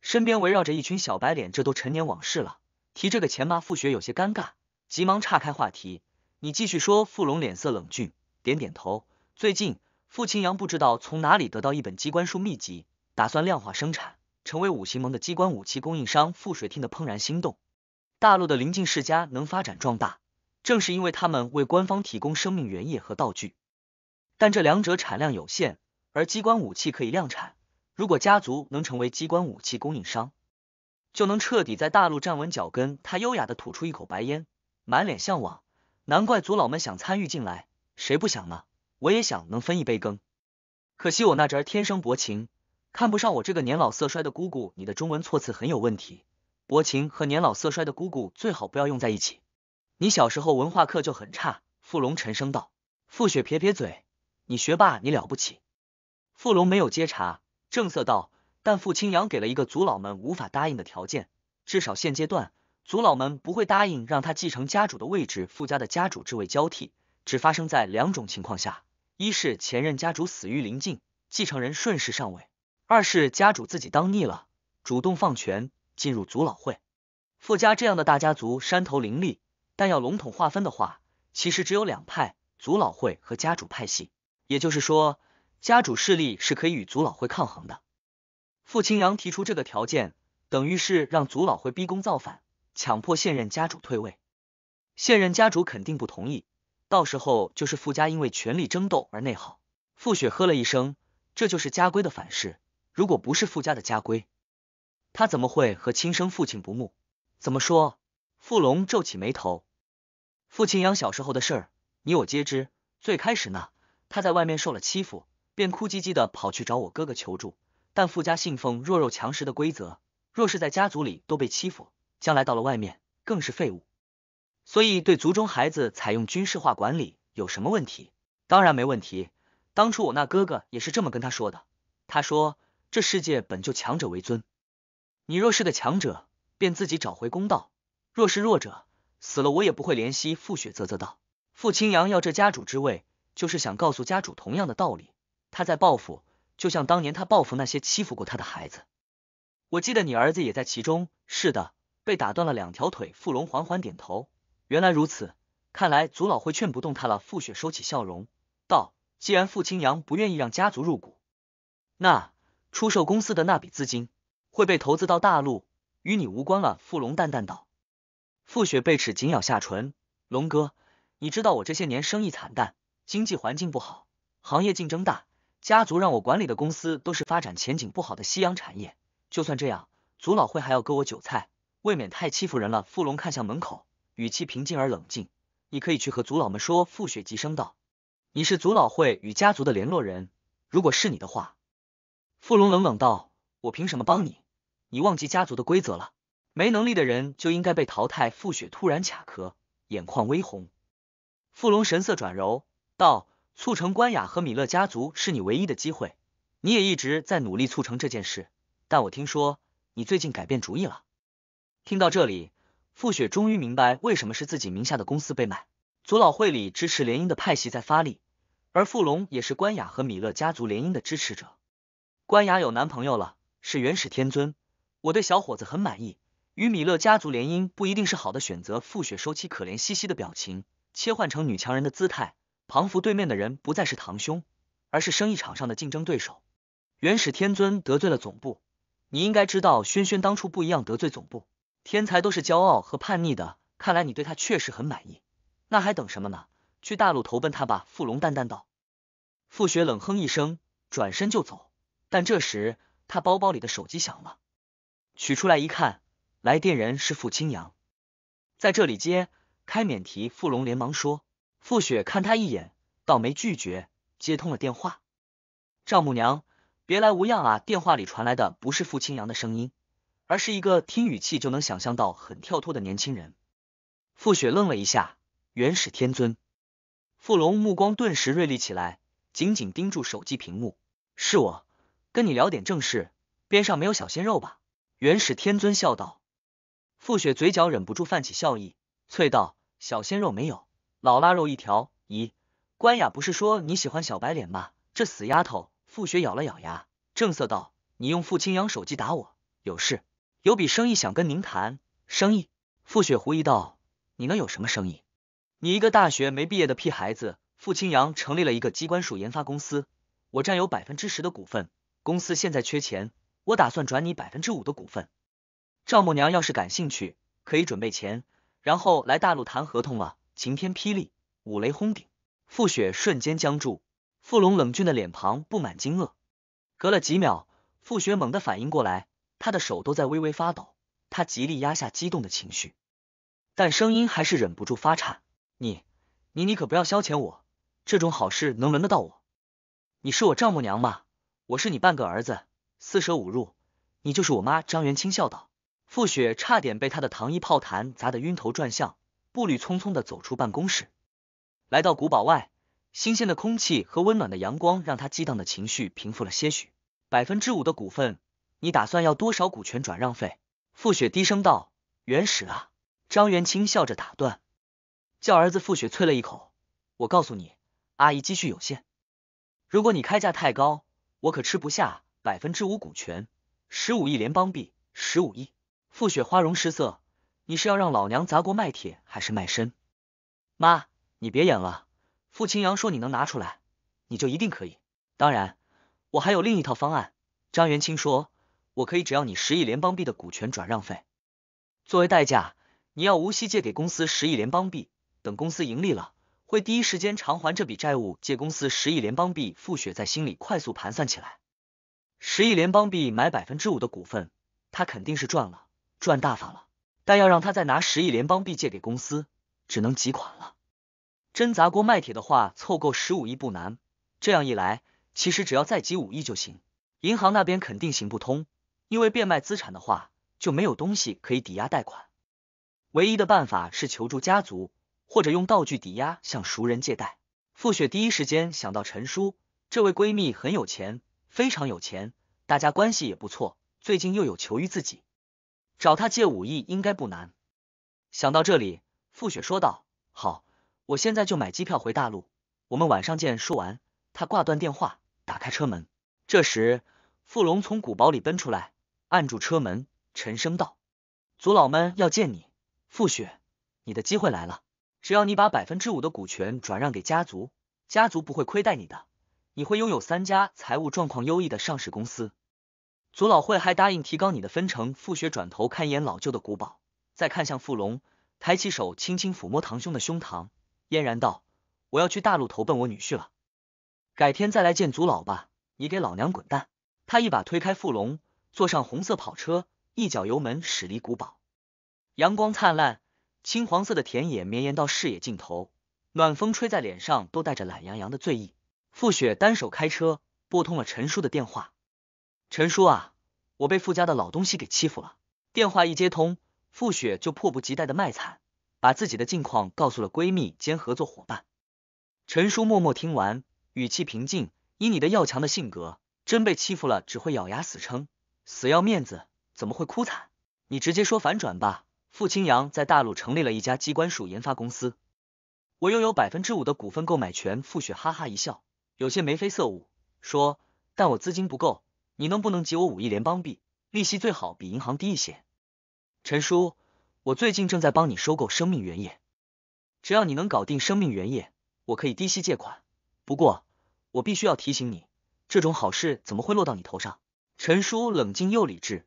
身边围绕着一群小白脸，这都陈年往事了。提这个钱妈傅雪有些尴尬，急忙岔开话题。你继续说。傅龙脸色冷峻，点点头。最近傅清扬不知道从哪里得到一本机关书秘籍，打算量化生产，成为五行盟的机关武器供应商。傅水听的怦然心动，大陆的临近世家能发展壮大。正是因为他们为官方提供生命原液和道具，但这两者产量有限，而机关武器可以量产。如果家族能成为机关武器供应商，就能彻底在大陆站稳脚跟。他优雅的吐出一口白烟，满脸向往。难怪族老们想参与进来，谁不想呢？我也想能分一杯羹，可惜我那侄儿天生薄情，看不上我这个年老色衰的姑姑。你的中文措辞很有问题，薄情和年老色衰的姑姑最好不要用在一起。你小时候文化课就很差，傅龙沉声道。傅雪撇撇嘴：“你学霸，你了不起。”傅龙没有接茬，正色道：“但傅青阳给了一个族老们无法答应的条件，至少现阶段，族老们不会答应让他继承家主的位置。傅家的家主之位交替，只发生在两种情况下：一是前任家主死于临近，继承人顺势上位；二是家主自己当腻了，主动放权进入族老会。傅家这样的大家族，山头林立。”但要笼统划分的话，其实只有两派：族老会和家主派系。也就是说，家主势力是可以与族老会抗衡的。傅青阳提出这个条件，等于是让族老会逼宫造反，强迫现任家主退位。现任家主肯定不同意，到时候就是傅家因为权力争斗而内耗。傅雪呵了一声，这就是家规的反噬。如果不是傅家的家规，他怎么会和亲生父亲不睦？怎么说？富龙皱起眉头，父亲养小时候的事儿，你我皆知。最开始呢，他在外面受了欺负，便哭唧唧的跑去找我哥哥求助。但富家信奉弱肉强食的规则，若是在家族里都被欺负，将来到了外面更是废物。所以对族中孩子采用军事化管理有什么问题？当然没问题。当初我那哥哥也是这么跟他说的。他说：“这世界本就强者为尊，你若是个强者，便自己找回公道。”若是弱者死了，我也不会怜惜。”傅雪啧啧道，“傅青阳要这家主之位，就是想告诉家主同样的道理。他在报复，就像当年他报复那些欺负过他的孩子。我记得你儿子也在其中，是的，被打断了两条腿。”傅龙缓缓点头。原来如此，看来族老会劝不动他了。”傅雪收起笑容道：“既然傅青阳不愿意让家族入股，那出售公司的那笔资金会被投资到大陆，与你无关了。”傅龙淡淡道。傅雪被齿紧咬下唇，龙哥，你知道我这些年生意惨淡，经济环境不好，行业竞争大，家族让我管理的公司都是发展前景不好的夕阳产业。就算这样，族老会还要割我韭菜，未免太欺负人了。傅龙看向门口，语气平静而冷静。你可以去和族老们说。傅雪急声道：“你是族老会与家族的联络人，如果是你的话。”傅龙冷冷道：“我凭什么帮你？你忘记家族的规则了？”没能力的人就应该被淘汰。傅雪突然卡壳，眼眶微红。傅龙神色转柔，道：“促成关雅和米勒家族是你唯一的机会，你也一直在努力促成这件事。但我听说你最近改变主意了。”听到这里，傅雪终于明白为什么是自己名下的公司被卖。祖老会里支持联姻的派系在发力，而傅龙也是关雅和米勒家族联姻的支持者。关雅有男朋友了，是元始天尊。我对小伙子很满意。与米勒家族联姻不一定是好的选择。傅雪收起可怜兮兮的表情，切换成女强人的姿态，旁扶对面的人不再是堂兄，而是生意场上的竞争对手。元始天尊得罪了总部，你应该知道。轩轩当初不一样得罪总部，天才都是骄傲和叛逆的。看来你对他确实很满意，那还等什么呢？去大陆投奔他吧。傅龙淡淡道。傅雪冷哼一声，转身就走。但这时他包包里的手机响了，取出来一看。来电人是傅清扬，在这里接开免提，傅龙连忙说。傅雪看他一眼，倒没拒绝，接通了电话。丈母娘，别来无恙啊！电话里传来的不是傅清扬的声音，而是一个听语气就能想象到很跳脱的年轻人。傅雪愣了一下。元始天尊，傅龙目光顿时锐利起来，紧紧盯住手机屏幕。是我，跟你聊点正事。边上没有小鲜肉吧？元始天尊笑道。傅雪嘴角忍不住泛起笑意，脆道：“小鲜肉没有，老腊肉一条。”咦，关雅不是说你喜欢小白脸吗？这死丫头！傅雪咬了咬牙，正色道：“你用傅清扬手机打我，有事，有笔生意想跟您谈生意。”傅雪狐疑道：“你能有什么生意？你一个大学没毕业的屁孩子。”傅清扬成立了一个机关属研发公司，我占有百分之十的股份，公司现在缺钱，我打算转你百分之五的股份。丈母娘要是感兴趣，可以准备钱，然后来大陆谈合同了。晴天霹雳，五雷轰顶，傅雪瞬间僵住，傅龙冷峻的脸庞布满惊愕。隔了几秒，傅雪猛地反应过来，他的手都在微微发抖，他极力压下激动的情绪，但声音还是忍不住发颤。你，你，你可不要消遣我，这种好事能轮得到我？你是我丈母娘嘛？我是你半个儿子，四舍五入，你就是我妈。”张元清笑道。傅雪差点被他的糖衣炮弹砸得晕头转向，步履匆匆的走出办公室，来到古堡外。新鲜的空气和温暖的阳光让他激荡的情绪平复了些许。百分之五的股份，你打算要多少股权转让费？傅雪低声道。原始啊！张元清笑着打断，叫儿子傅雪啐了一口。我告诉你，阿姨积蓄有限，如果你开价太高，我可吃不下百分之五股权。十五亿联邦币，十五亿。傅雪花容失色，你是要让老娘砸锅卖铁，还是卖身？妈，你别演了。傅青阳说你能拿出来，你就一定可以。当然，我还有另一套方案。张元清说，我可以只要你十亿联邦币的股权转让费作为代价，你要无息借给公司十亿联邦币，等公司盈利了，会第一时间偿还这笔债务。借公司十亿联邦币，傅雪在心里快速盘算起来，十亿联邦币买百分之五的股份，他肯定是赚了。赚大发了，但要让他再拿十亿联邦币借给公司，只能挤款了。真砸锅卖铁的话，凑够十五亿不难。这样一来，其实只要再挤五亿就行。银行那边肯定行不通，因为变卖资产的话就没有东西可以抵押贷款。唯一的办法是求助家族，或者用道具抵押向熟人借贷。傅雪第一时间想到陈叔，这位闺蜜很有钱，非常有钱，大家关系也不错，最近又有求于自己。找他借五亿应该不难。想到这里，傅雪说道：“好，我现在就买机票回大陆，我们晚上见。”说完，他挂断电话，打开车门。这时，富龙从古堡里奔出来，按住车门，沉声道：“族老们要见你，傅雪，你的机会来了。只要你把百分之五的股权转让给家族，家族不会亏待你的，你会拥有三家财务状况优异的上市公司。”族老会还答应提高你的分成。傅雪转头看一眼老旧的古堡，再看向傅龙，抬起手轻轻抚摸堂兄的胸膛，嫣然道：“我要去大陆投奔我女婿了，改天再来见族老吧。”你给老娘滚蛋！他一把推开傅龙，坐上红色跑车，一脚油门驶离古堡。阳光灿烂，青黄色的田野绵延到视野尽头，暖风吹在脸上都带着懒洋洋的醉意。傅雪单手开车，拨通了陈叔的电话。陈叔啊，我被傅家的老东西给欺负了。电话一接通，傅雪就迫不及待的卖惨，把自己的近况告诉了闺蜜兼合作伙伴。陈叔默默听完，语气平静。以你的要强的性格，真被欺负了只会咬牙死撑，死要面子，怎么会哭惨？你直接说反转吧。傅清阳在大陆成立了一家机关属研发公司，我拥有百分之五的股份购买权。傅雪哈哈一笑，有些眉飞色舞，说：“但我资金不够。”你能不能借我五亿联邦币？利息最好比银行低一些。陈叔，我最近正在帮你收购生命原液，只要你能搞定生命原液，我可以低息借款。不过，我必须要提醒你，这种好事怎么会落到你头上？陈叔冷静又理智，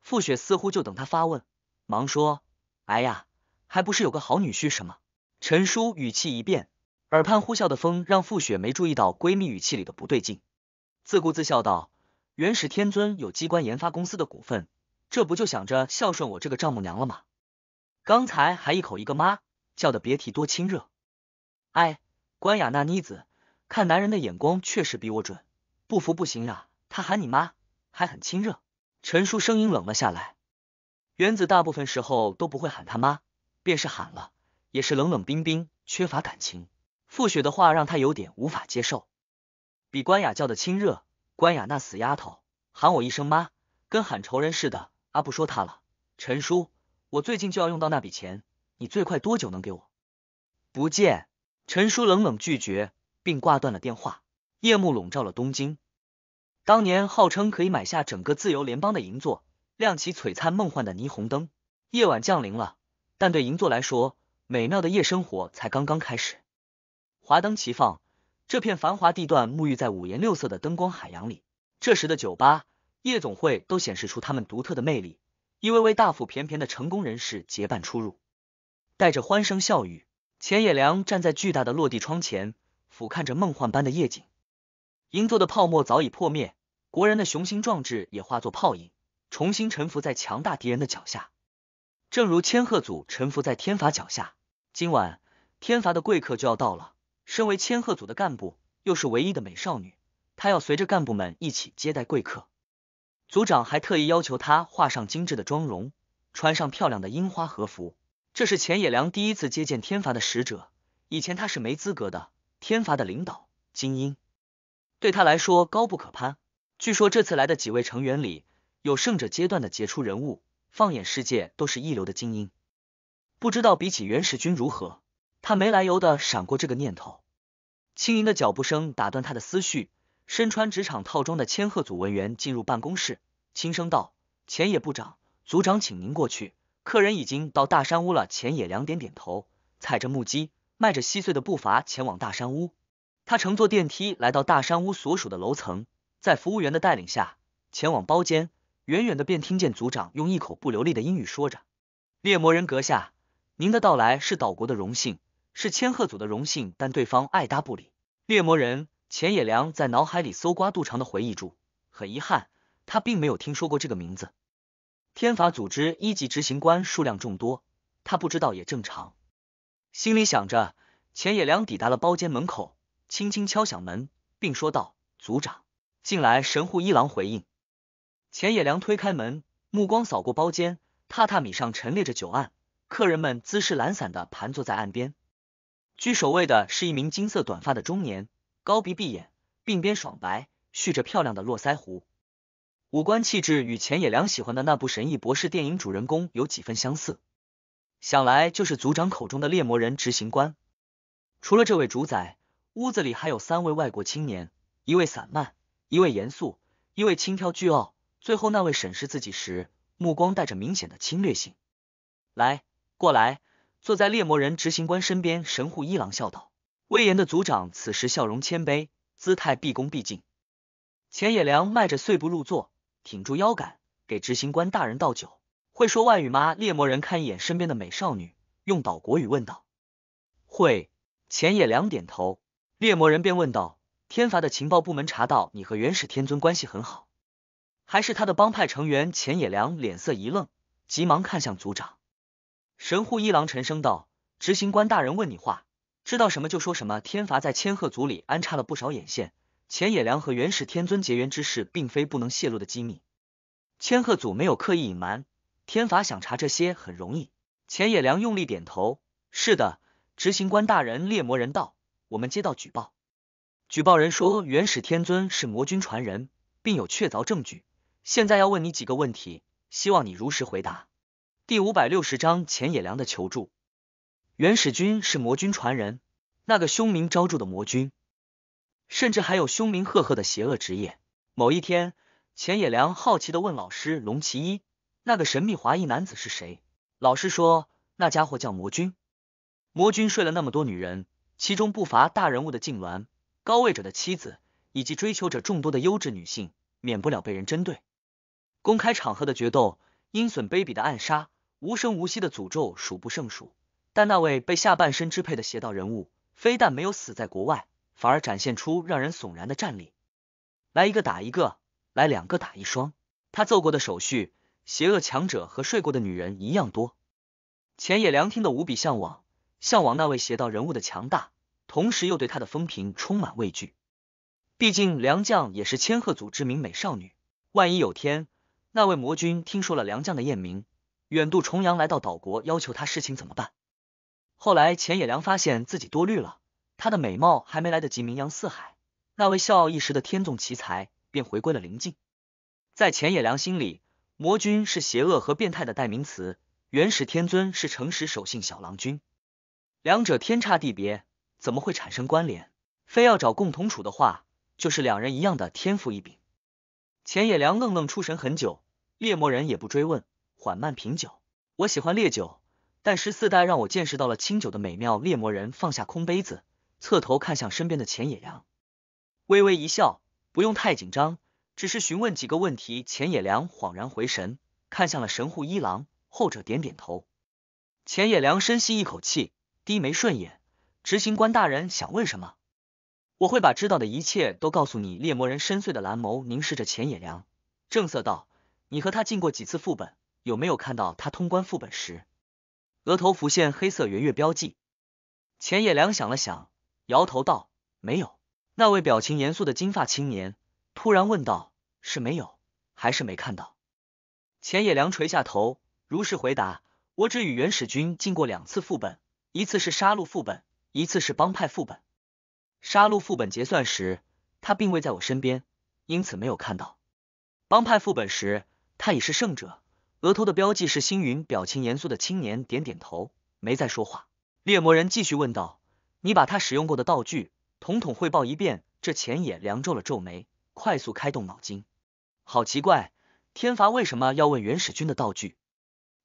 傅雪似乎就等他发问，忙说，哎呀，还不是有个好女婿什么？陈叔语气一变，耳畔呼啸的风让傅雪没注意到闺蜜语气里的不对劲，自顾自笑道。元始天尊有机关研发公司的股份，这不就想着孝顺我这个丈母娘了吗？刚才还一口一个妈叫的，别提多亲热。哎，关雅那妮子看男人的眼光确实比我准，不服不行啊！他喊你妈还很亲热。陈叔声音冷了下来。原子大部分时候都不会喊他妈，便是喊了，也是冷冷冰冰，缺乏感情。傅雪的话让他有点无法接受，比关雅叫的亲热。关雅那死丫头，喊我一声妈，跟喊仇人似的。啊，不说她了。陈叔，我最近就要用到那笔钱，你最快多久能给我？不见。陈叔冷冷拒绝，并挂断了电话。夜幕笼罩了东京，当年号称可以买下整个自由联邦的银座，亮起璀璨梦幻的霓虹灯。夜晚降临了，但对银座来说，美妙的夜生活才刚刚开始。华灯齐放。这片繁华地段沐浴在五颜六色的灯光海洋里，这时的酒吧、夜总会都显示出他们独特的魅力。一位位大腹便便的成功人士结伴出入，带着欢声笑语。浅野良站在巨大的落地窗前，俯瞰着梦幻般的夜景。银座的泡沫早已破灭，国人的雄心壮志也化作泡影，重新臣服在强大敌人的脚下。正如千鹤组臣服在天罚脚下，今晚天罚的贵客就要到了。身为千鹤组的干部，又是唯一的美少女，她要随着干部们一起接待贵客。组长还特意要求她画上精致的妆容，穿上漂亮的樱花和服。这是钱野良第一次接见天罚的使者，以前他是没资格的。天罚的领导精英，对他来说高不可攀。据说这次来的几位成员里，有胜者阶段的杰出人物，放眼世界都是一流的精英。不知道比起原始军如何。他没来由的闪过这个念头，轻盈的脚步声打断他的思绪。身穿职场套装的千鹤组文员进入办公室，轻声道：“钱野部长，组长，请您过去，客人已经到大山屋了。”钱野两点点头，踩着木屐，迈着细碎的步伐前往大山屋。他乘坐电梯来到大山屋所属的楼层，在服务员的带领下前往包间。远远的便听见组长用一口不流利的英语说着：“猎魔人阁下，您的到来是岛国的荣幸。”是千鹤组的荣幸，但对方爱搭不理。猎魔人浅野良在脑海里搜刮杜长的回忆住，很遗憾，他并没有听说过这个名字。天法组织一级执行官数量众多，他不知道也正常。心里想着，浅野良抵达了包间门口，轻轻敲响门，并说道：“组长。”进来，神户一郎回应。浅野良推开门，目光扫过包间，榻榻米上陈列着酒案，客人们姿势懒散的盘坐在岸边。居首位的是一名金色短发的中年，高鼻闭眼，鬓边爽白，蓄着漂亮的络腮胡，五官气质与钱野良喜欢的那部《神异博士》电影主人公有几分相似，想来就是组长口中的猎魔人执行官。除了这位主宰，屋子里还有三位外国青年，一位散漫，一位严肃，一位轻佻倨傲。最后那位审视自己时，目光带着明显的侵略性。来，过来。坐在猎魔人执行官身边，神户一郎笑道。威严的族长此时笑容谦卑，姿态毕恭毕敬。钱野良迈着碎步入座，挺住腰杆，给执行官大人倒酒。会说外语吗？猎魔人看一眼身边的美少女，用岛国语问道。会。钱野良点头。猎魔人便问道：天罚的情报部门查到你和元始天尊关系很好，还是他的帮派成员？钱野良脸色一愣，急忙看向族长。神户一郎沉声道：“执行官大人问你话，知道什么就说什么。天罚在千鹤组里安插了不少眼线，钱野良和元始天尊结缘之事，并非不能泄露的机密。千鹤组没有刻意隐瞒，天罚想查这些很容易。”钱野良用力点头：“是的，执行官大人。”猎魔人道：“我们接到举报，举报人说元始天尊是魔君传人，并有确凿证据。现在要问你几个问题，希望你如实回答。”第五百六十章钱野良的求助。元始君是魔君传人，那个凶名昭著的魔君，甚至还有凶名赫赫的邪恶职业。某一天，钱野良好奇的问老师龙奇一：“那个神秘华裔男子是谁？”老师说：“那家伙叫魔君。魔君睡了那么多女人，其中不乏大人物的痉挛、高位者的妻子，以及追求者众多的优质女性，免不了被人针对。公开场合的决斗，阴损卑鄙的暗杀。”无声无息的诅咒数不胜数，但那位被下半身支配的邪道人物，非但没有死在国外，反而展现出让人悚然的战力。来一个打一个，来两个打一双。他揍过的手续，邪恶强者和睡过的女人一样多。浅野良听得无比向往，向往那位邪道人物的强大，同时又对他的风评充满畏惧。毕竟良将也是千鹤组知名美少女，万一有天那位魔君听说了良将的艳名。远渡重洋来到岛国，要求他事情怎么办？后来钱野良发现自己多虑了，他的美貌还没来得及名扬四海，那位笑傲一时的天纵奇才便回归了灵境。在钱野良心里，魔君是邪恶和变态的代名词，元始天尊是诚实守信小郎君，两者天差地别，怎么会产生关联？非要找共同处的话，就是两人一样的天赋异禀。钱野良愣愣出神很久，猎魔人也不追问。缓慢品酒，我喜欢烈酒，但十四代让我见识到了清酒的美妙。猎魔人放下空杯子，侧头看向身边的浅野良，微微一笑，不用太紧张，只是询问几个问题。浅野良恍然回神，看向了神户一郎，后者点点头。浅野良深吸一口气，低眉顺眼，执行官大人想问什么，我会把知道的一切都告诉你。猎魔人深邃的蓝眸凝视着浅野良，正色道：“你和他进过几次副本？”有没有看到他通关副本时，额头浮现黑色圆月标记？钱野良想了想，摇头道：“没有。”那位表情严肃的金发青年突然问道：“是没有，还是没看到？”钱野良垂下头，如实回答：“我只与原始君进过两次副本，一次是杀戮副本，一次是帮派副本。杀戮副本结算时，他并未在我身边，因此没有看到。帮派副本时，他已是胜者。”额头的标记是星云，表情严肃的青年点点头，没再说话。猎魔人继续问道：“你把他使用过的道具统统汇报一遍。”这钱野良皱了皱眉，快速开动脑筋。好奇怪，天罚为什么要问原始君的道具？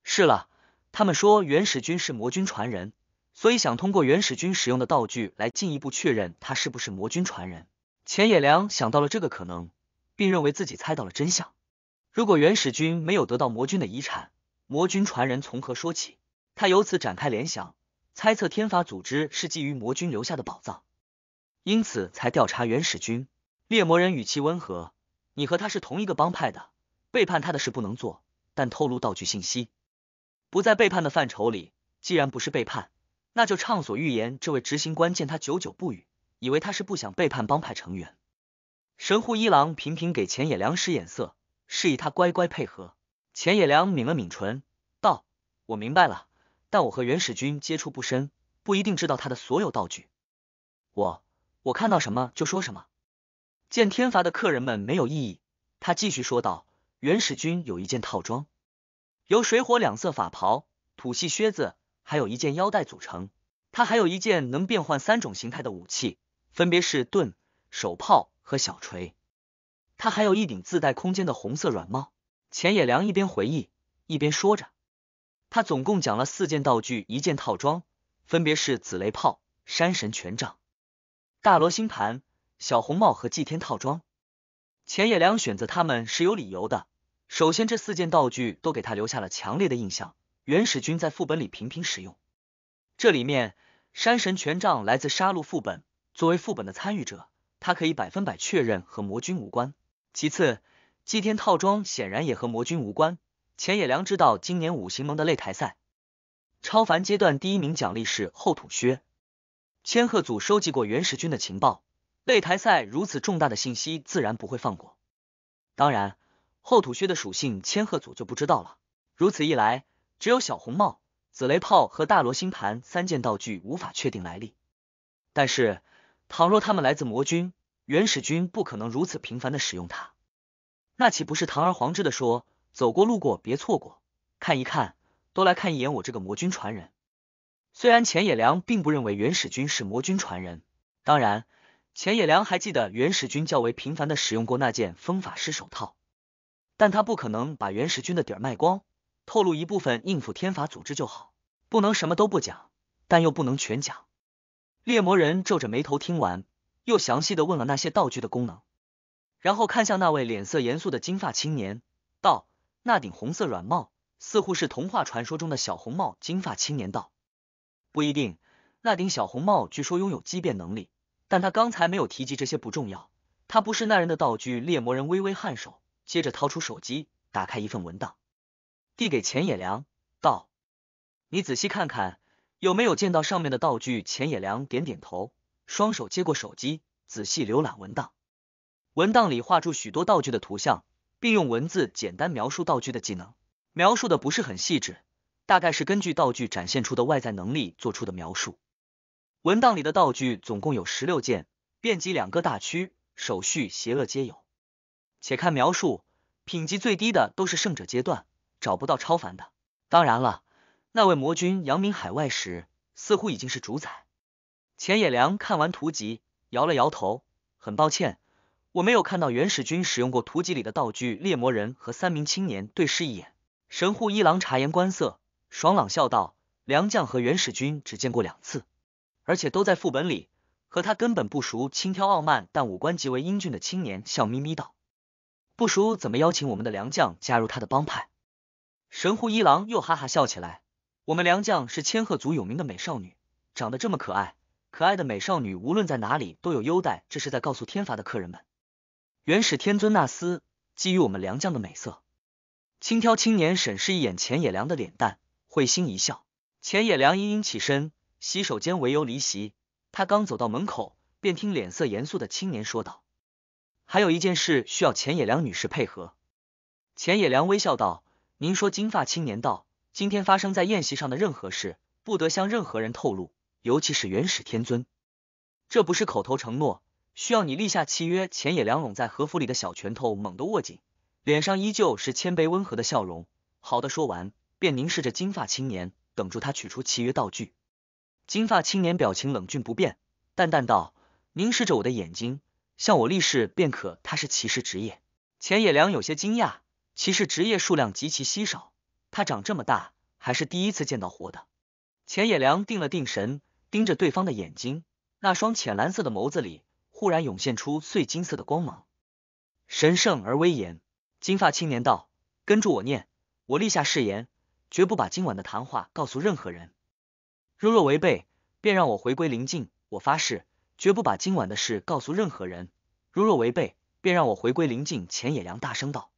是了，他们说原始君是魔君传人，所以想通过原始君使用的道具来进一步确认他是不是魔君传人。钱野良想到了这个可能，并认为自己猜到了真相。如果原始君没有得到魔君的遗产，魔君传人从何说起？他由此展开联想，猜测天法组织是觊觎魔君留下的宝藏，因此才调查原始君。猎魔人。语气温和，你和他是同一个帮派的，背叛他的事不能做，但透露道具信息不在背叛的范畴里。既然不是背叛，那就畅所欲言。这位执行官见他久久不语，以为他是不想背叛帮派成员。神户一郎频频给浅野良使眼色。示意他乖乖配合。钱野良抿了抿唇，道：“我明白了，但我和原始君接触不深，不一定知道他的所有道具。我我看到什么就说什么。”见天罚的客人们没有异议，他继续说道：“原始君有一件套装，由水火两色法袍、土系靴子，还有一件腰带组成。他还有一件能变换三种形态的武器，分别是盾、手炮和小锤。”他还有一顶自带空间的红色软帽。钱野良一边回忆一边说着，他总共讲了四件道具，一件套装，分别是紫雷炮、山神权杖、大罗星盘、小红帽和祭天套装。钱野良选择他们是有理由的。首先，这四件道具都给他留下了强烈的印象。原始君在副本里频频使用，这里面山神权杖来自杀戮副本，作为副本的参与者，他可以百分百确认和魔君无关。其次，祭天套装显然也和魔君无关。钱野良知道，今年五行盟的擂台赛，超凡阶段第一名奖励是厚土靴。千鹤组收集过原始军的情报，擂台赛如此重大的信息，自然不会放过。当然，厚土靴的属性千鹤组就不知道了。如此一来，只有小红帽、紫雷炮和大罗星盘三件道具无法确定来历。但是，倘若他们来自魔君。原始君不可能如此频繁的使用它，那岂不是堂而皇之的说，走过路过别错过，看一看，都来看一眼我这个魔君传人。虽然钱野良并不认为原始君是魔君传人，当然，钱野良还记得原始君较为频繁的使用过那件风法师手套，但他不可能把原始君的底儿卖光，透露一部分应付天法组织就好，不能什么都不讲，但又不能全讲。猎魔人皱着眉头听完。又详细的问了那些道具的功能，然后看向那位脸色严肃的金发青年，道：“那顶红色软帽似乎是童话传说中的小红帽。”金发青年道：“不一定，那顶小红帽据说拥有畸变能力，但他刚才没有提及这些，不重要。他不是那人的道具。”猎魔人微微颔首，接着掏出手机，打开一份文档，递给钱野良，道：“你仔细看看，有没有见到上面的道具？”钱野良点点头。双手接过手机，仔细浏览文档。文档里画出许多道具的图像，并用文字简单描述道具的技能，描述的不是很细致，大概是根据道具展现出的外在能力做出的描述。文档里的道具总共有十六件，遍及两个大区，手续邪恶皆有。且看描述，品级最低的都是圣者阶段，找不到超凡的。当然了，那位魔君扬名海外时，似乎已经是主宰。钱野良看完图集，摇了摇头，很抱歉，我没有看到原始君使用过图集里的道具。猎魔人和三名青年对视一眼，神户一郎察言观色，爽朗笑道：“良将和原始君只见过两次，而且都在副本里，和他根本不熟。”轻佻傲慢但五官极为英俊的青年笑眯眯道：“不熟怎么邀请我们的良将加入他的帮派？”神户一郎又哈哈笑起来：“我们良将是千鹤族有名的美少女，长得这么可爱。”可爱的美少女无论在哪里都有优待，这是在告诉天罚的客人们。元始天尊那厮给予我们良将的美色，轻佻青年审视一眼钱野良的脸蛋，会心一笑。钱野良嘤嘤起身，洗手间为由离席。他刚走到门口，便听脸色严肃的青年说道：“还有一件事需要钱野良女士配合。”钱野良微笑道：“您说。”金发青年道：“今天发生在宴席上的任何事，不得向任何人透露。”尤其是元始天尊，这不是口头承诺，需要你立下契约。钱野良拢在和服里的小拳头猛地握紧，脸上依旧是谦卑温和的笑容。好的，说完便凝视着金发青年，等住他取出契约道具。金发青年表情冷峻不变，淡淡道：“凝视着我的眼睛，向我立誓便可。”他是骑士职业。钱野良有些惊讶，骑士职业数量极其稀少，他长这么大还是第一次见到活的。钱野良定了定神。盯着对方的眼睛，那双浅蓝色的眸子里忽然涌现出碎金色的光芒，神圣而威严。金发青年道：“跟住我念，我立下誓言，绝不把今晚的谈话告诉任何人。如若违背，便让我回归灵境。我发誓，绝不把今晚的事告诉任何人。如若违背，便让我回归灵境。”浅野良大声道。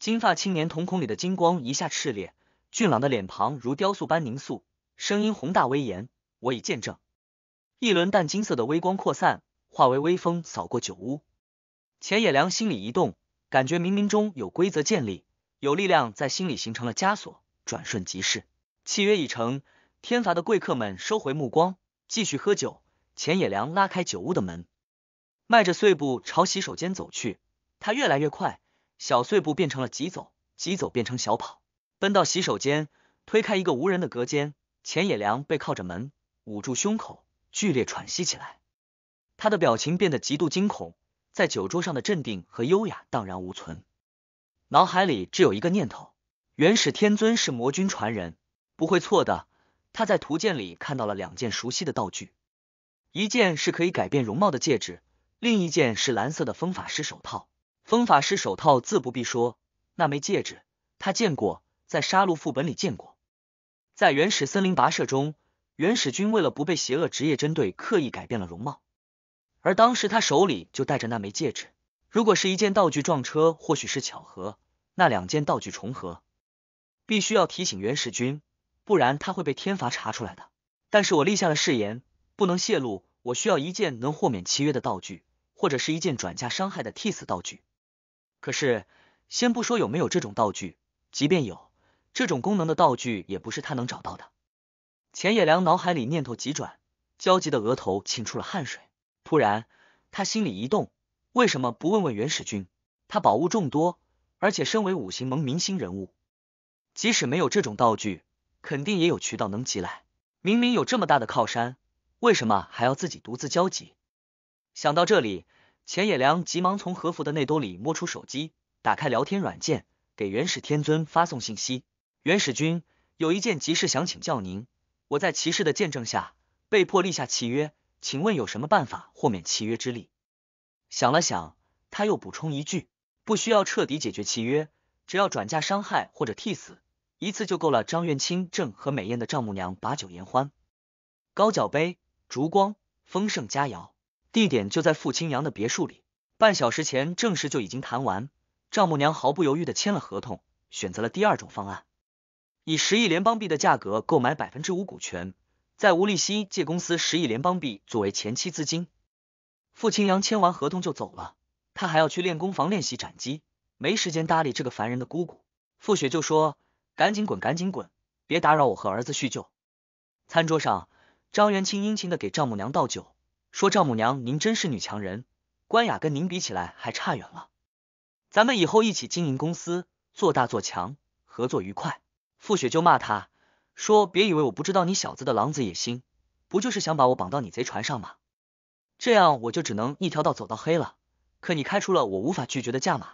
金发青年瞳孔里的金光一下炽烈，俊朗的脸庞如雕塑般凝肃，声音宏大威严。我已见证，一轮淡金色的微光扩散，化为微风扫过酒屋。钱野良心里一动，感觉冥冥中有规则建立，有力量在心里形成了枷锁。转瞬即逝，契约已成。天罚的贵客们收回目光，继续喝酒。钱野良拉开酒屋的门，迈着碎步朝洗手间走去。他越来越快，小碎步变成了急走，急走变成小跑，奔到洗手间，推开一个无人的隔间。钱野良背靠着门。捂住胸口，剧烈喘息起来。他的表情变得极度惊恐，在酒桌上的镇定和优雅荡然无存。脑海里只有一个念头：元始天尊是魔君传人，不会错的。他在图鉴里看到了两件熟悉的道具，一件是可以改变容貌的戒指，另一件是蓝色的风法师手套。风法师手套自不必说，那枚戒指他见过，在杀戮副本里见过，在原始森林跋涉中。原始君为了不被邪恶职业针对，刻意改变了容貌，而当时他手里就带着那枚戒指。如果是一件道具撞车，或许是巧合，那两件道具重合，必须要提醒原始君，不然他会被天罚查出来的。但是我立下了誓言，不能泄露。我需要一件能豁免契约的道具，或者是一件转嫁伤害的替死道具。可是，先不说有没有这种道具，即便有这种功能的道具，也不是他能找到的。钱野良脑海里念头急转，焦急的额头沁出了汗水。突然，他心里一动，为什么不问问元始君？他宝物众多，而且身为五行盟明星人物，即使没有这种道具，肯定也有渠道能集来。明明有这么大的靠山，为什么还要自己独自焦急？想到这里，钱野良急忙从和服的内兜里摸出手机，打开聊天软件，给元始天尊发送信息：“元始君，有一件急事想请教您。”我在骑士的见证下被迫立下契约，请问有什么办法豁免契约之力？想了想，他又补充一句，不需要彻底解决契约，只要转嫁伤害或者替死，一次就够了。张元清正和美艳的丈母娘把酒言欢，高脚杯、烛光、丰盛佳肴，地点就在傅青阳的别墅里。半小时前，正事就已经谈完，丈母娘毫不犹豫的签了合同，选择了第二种方案。以十亿联邦币的价格购买百分之五股权，在吴利西借公司十亿联邦币作为前期资金。傅清扬签完合同就走了，他还要去练功房练习斩击，没时间搭理这个烦人的姑姑。傅雪就说：“赶紧滚，赶紧滚，别打扰我和儿子叙旧。”餐桌上，张元清殷勤的给丈母娘倒酒，说：“丈母娘，您真是女强人，关雅跟您比起来还差远了。咱们以后一起经营公司，做大做强，合作愉快。”傅雪就骂他，说：“别以为我不知道你小子的狼子野心，不就是想把我绑到你贼船上吗？这样我就只能一条道走到黑了。可你开出了我无法拒绝的价码，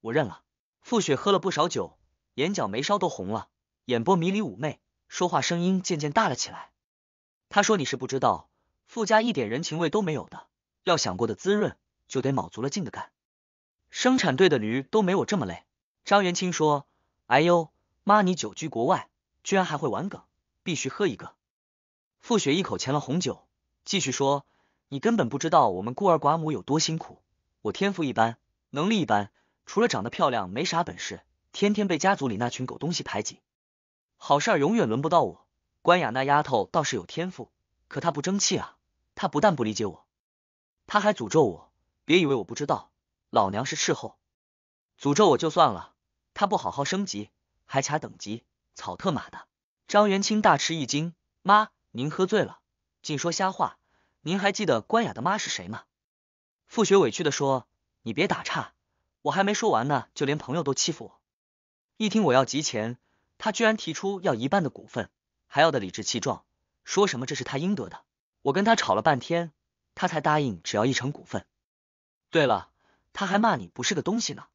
我认了。”傅雪喝了不少酒，眼角眉梢都红了，眼波迷离妩媚，说话声音渐渐大了起来。他说：“你是不知道，傅家一点人情味都没有的，要想过得滋润，就得卯足了劲的干。生产队的驴都没我这么累。”张元清说：“哎呦。”妈，你久居国外，居然还会玩梗，必须喝一个。傅雪一口前了红酒，继续说：“你根本不知道我们孤儿寡母有多辛苦。我天赋一般，能力一般，除了长得漂亮没啥本事，天天被家族里那群狗东西排挤，好事永远轮不到我。关雅那丫头倒是有天赋，可她不争气啊。她不但不理解我，她还诅咒我。别以为我不知道，老娘是斥候，诅咒我就算了，她不好好升级。”还卡等级，草特马的！张元清大吃一惊，妈，您喝醉了，净说瞎话。您还记得关雅的妈是谁吗？傅雪委屈地说，你别打岔，我还没说完呢，就连朋友都欺负我。一听我要集钱，他居然提出要一半的股份，还要的理直气壮，说什么这是他应得的。我跟他吵了半天，他才答应只要一成股份。对了，他还骂你不是个东西呢。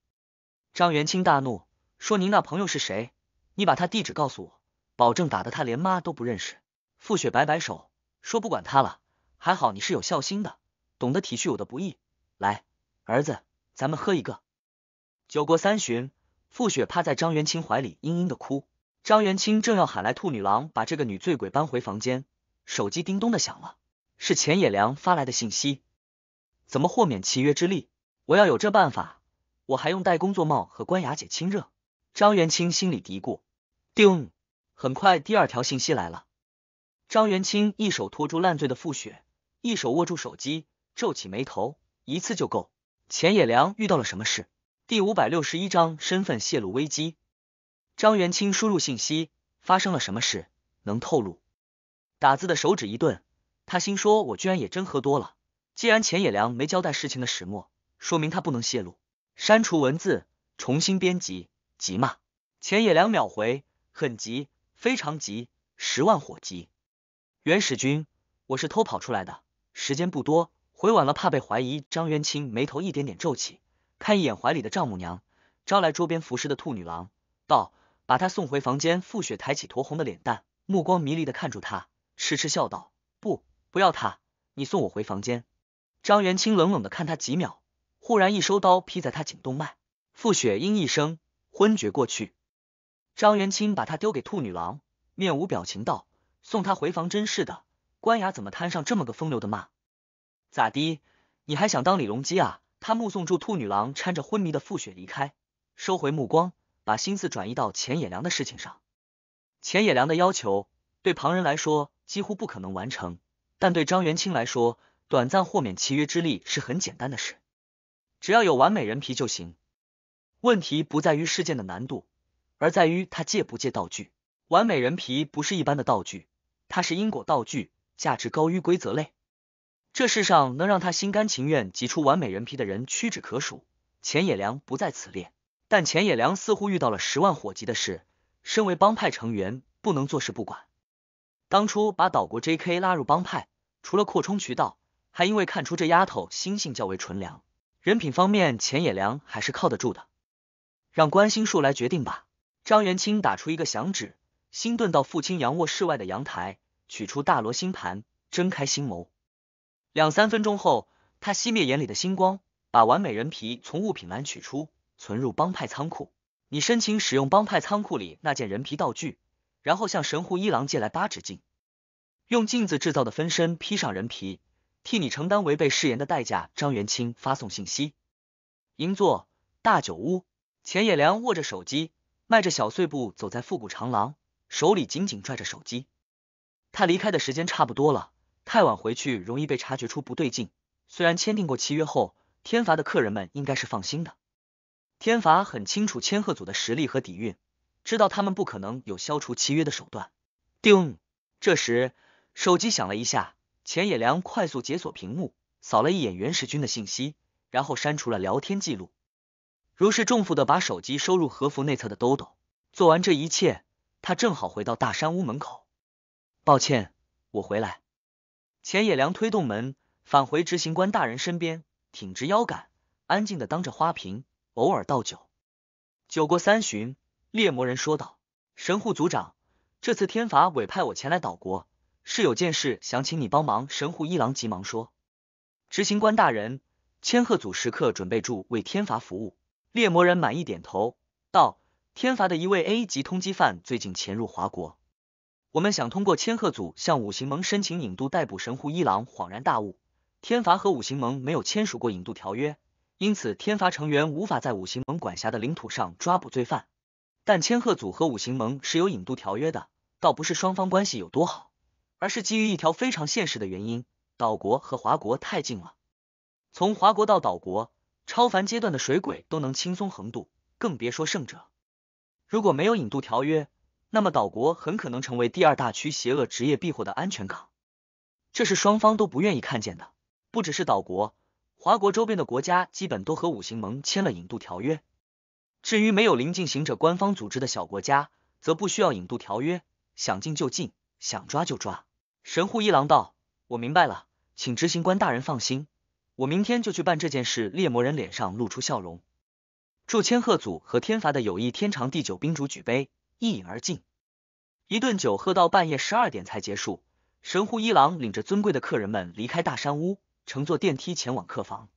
张元清大怒。说您那朋友是谁？你把他地址告诉我，保证打得他连妈都不认识。傅雪摆摆手说：“不管他了，还好你是有孝心的，懂得体恤我的不易。”来，儿子，咱们喝一个。酒过三巡，傅雪趴在张元清怀里嘤嘤的哭。张元清正要喊来兔女郎把这个女醉鬼搬回房间，手机叮咚的响了，是钱野良发来的信息：“怎么豁免契约之力？我要有这办法，我还用戴工作帽和关雅姐亲热。”张元清心里嘀咕，丢！很快，第二条信息来了。张元清一手托住烂醉的傅雪，一手握住手机，皱起眉头。一次就够。钱野良遇到了什么事？第五百六十一章身份泄露危机。张元清输入信息：发生了什么事？能透露？打字的手指一顿，他心说：我居然也真喝多了。既然钱野良没交代事情的始末，说明他不能泄露。删除文字，重新编辑。急嘛？前野两秒回，很急，非常急，十万火急。元始君，我是偷跑出来的，时间不多，回晚了怕被怀疑。张元清眉头一点点皱起，看一眼怀里的丈母娘，招来桌边服侍的兔女郎，道：“把她送回房间。”傅雪抬起酡红的脸蛋，目光迷离的看住他，痴痴笑道：“不，不要她，你送我回房间。”张元清冷冷的看他几秒，忽然一收刀劈在他颈动脉，傅雪应一声。昏厥过去，张元清把他丢给兔女郎，面无表情道：“送他回房，真是的，关雅怎么摊上这么个风流的妈？咋的？你还想当李隆基啊？”他目送住兔女郎搀着昏迷的傅雪离开，收回目光，把心思转移到钱野良的事情上。钱野良的要求对旁人来说几乎不可能完成，但对张元清来说，短暂豁免契约之力是很简单的事，只要有完美人皮就行。问题不在于事件的难度，而在于他借不借道具。完美人皮不是一般的道具，它是因果道具，价值高于规则类。这世上能让他心甘情愿挤出完美人皮的人屈指可数，钱野良不在此列。但钱野良似乎遇到了十万火急的事，身为帮派成员，不能坐视不管。当初把岛国 J K 拉入帮派，除了扩充渠道，还因为看出这丫头心性较为纯良，人品方面钱野良还是靠得住的。让观星术来决定吧。张元清打出一个响指，星遁到父亲阳卧室外的阳台，取出大罗星盘，睁开心眸。两三分钟后，他熄灭眼里的星光，把完美人皮从物品栏取出，存入帮派仓库。你申请使用帮派仓库里那件人皮道具，然后向神户一郎借来八尺镜，用镜子制造的分身披上人皮，替你承担违背誓言的代价。张元清发送信息：银座大酒屋。钱野良握着手机，迈着小碎步走在复古长廊，手里紧紧拽着手机。他离开的时间差不多了，太晚回去容易被察觉出不对劲。虽然签订过契约后，天罚的客人们应该是放心的。天罚很清楚千鹤组的实力和底蕴，知道他们不可能有消除契约的手段。叮，这时手机响了一下，钱野良快速解锁屏幕，扫了一眼袁世军的信息，然后删除了聊天记录。如释重负的把手机收入和服内侧的兜兜。做完这一切，他正好回到大山屋门口。抱歉，我回来。钱野良推动门，返回执行官大人身边，挺直腰杆，安静的当着花瓶，偶尔倒酒。酒过三巡，猎魔人说道：“神户组长，这次天罚委派我前来岛国，是有件事想请你帮忙。”神户一郎急忙说：“执行官大人，千鹤组时刻准备住为天罚服务。”猎魔人满意点头道：“天罚的一位 A 级通缉犯最近潜入华国，我们想通过千鹤组向五行盟申请引渡逮捕神户一郎。”恍然大悟，天罚和五行盟没有签署过引渡条约，因此天罚成员无法在五行盟管辖的领土上抓捕罪犯。但千鹤组和五行盟是有引渡条约的，倒不是双方关系有多好，而是基于一条非常现实的原因：岛国和华国太近了，从华国到岛国。超凡阶段的水鬼都能轻松横渡，更别说圣者。如果没有引渡条约，那么岛国很可能成为第二大区邪恶职业庇护的安全港，这是双方都不愿意看见的。不只是岛国，华国周边的国家基本都和五行盟签了引渡条约。至于没有临近行者官方组织的小国家，则不需要引渡条约，想进就进，想抓就抓。神户一郎道：“我明白了，请执行官大人放心。”我明天就去办这件事。猎魔人脸上露出笑容，祝千鹤组和天罚的友谊天长地久。宾主举杯，一饮而尽。一顿酒喝到半夜十二点才结束。神户一郎领着尊贵的客人们离开大山屋，乘坐电梯前往客房。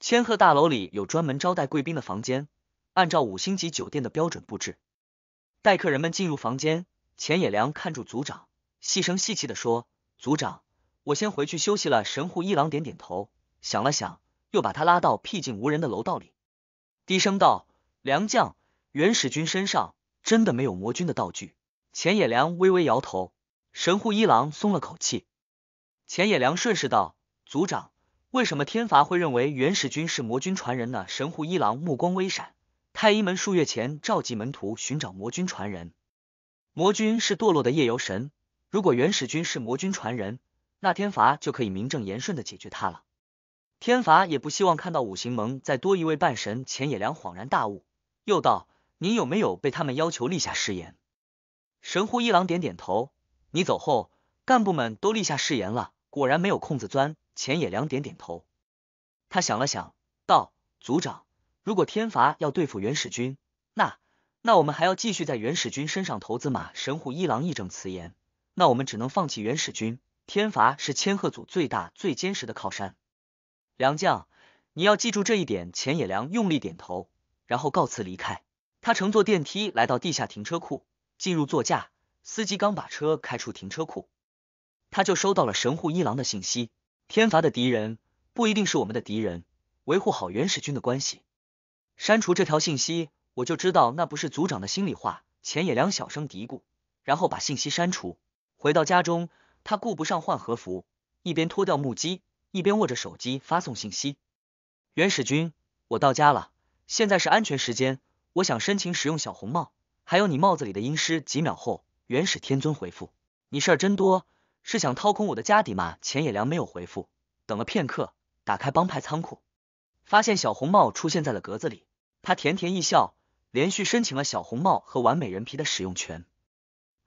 千鹤大楼里有专门招待贵宾的房间，按照五星级酒店的标准布置。待客人们进入房间，浅野良看住组长，细声细气的说：“组长，我先回去休息了。”神户一郎点点头。想了想，又把他拉到僻静无人的楼道里，低声道：“梁将，原始君身上真的没有魔君的道具。”钱野良微微摇头，神户一郎松了口气。钱野良顺势道：“族长，为什么天罚会认为原始君是魔君传人呢？”神户一郎目光微闪。太一门数月前召集门徒寻找魔君传人。魔君是堕落的夜游神，如果原始君是魔君传人，那天罚就可以名正言顺的解决他了。天罚也不希望看到五行盟再多一位半神。钱野良恍然大悟，又道：“您有没有被他们要求立下誓言？”神户一郎点点头。你走后，干部们都立下誓言了，果然没有空子钻。钱野良点点头。他想了想，道：“组长，如果天罚要对付原始军，那那我们还要继续在原始军身上投资吗？”神户一郎义正辞严：“那我们只能放弃原始军。天罚是千鹤组最大、最坚实的靠山。”良将，你要记住这一点。钱野良用力点头，然后告辞离开。他乘坐电梯来到地下停车库，进入座驾。司机刚把车开出停车库，他就收到了神户一郎的信息：天罚的敌人不一定是我们的敌人，维护好原始军的关系。删除这条信息，我就知道那不是组长的心里话。钱野良小声嘀咕，然后把信息删除。回到家中，他顾不上换和服，一边脱掉木屐。一边握着手机发送信息，原始君，我到家了，现在是安全时间，我想申请使用小红帽，还有你帽子里的阴尸。”几秒后，原始天尊回复：你事儿真多，是想掏空我的家底吗？钱野良没有回复，等了片刻，打开帮派仓库，发现小红帽出现在了格子里，他甜甜一笑，连续申请了小红帽和完美人皮的使用权，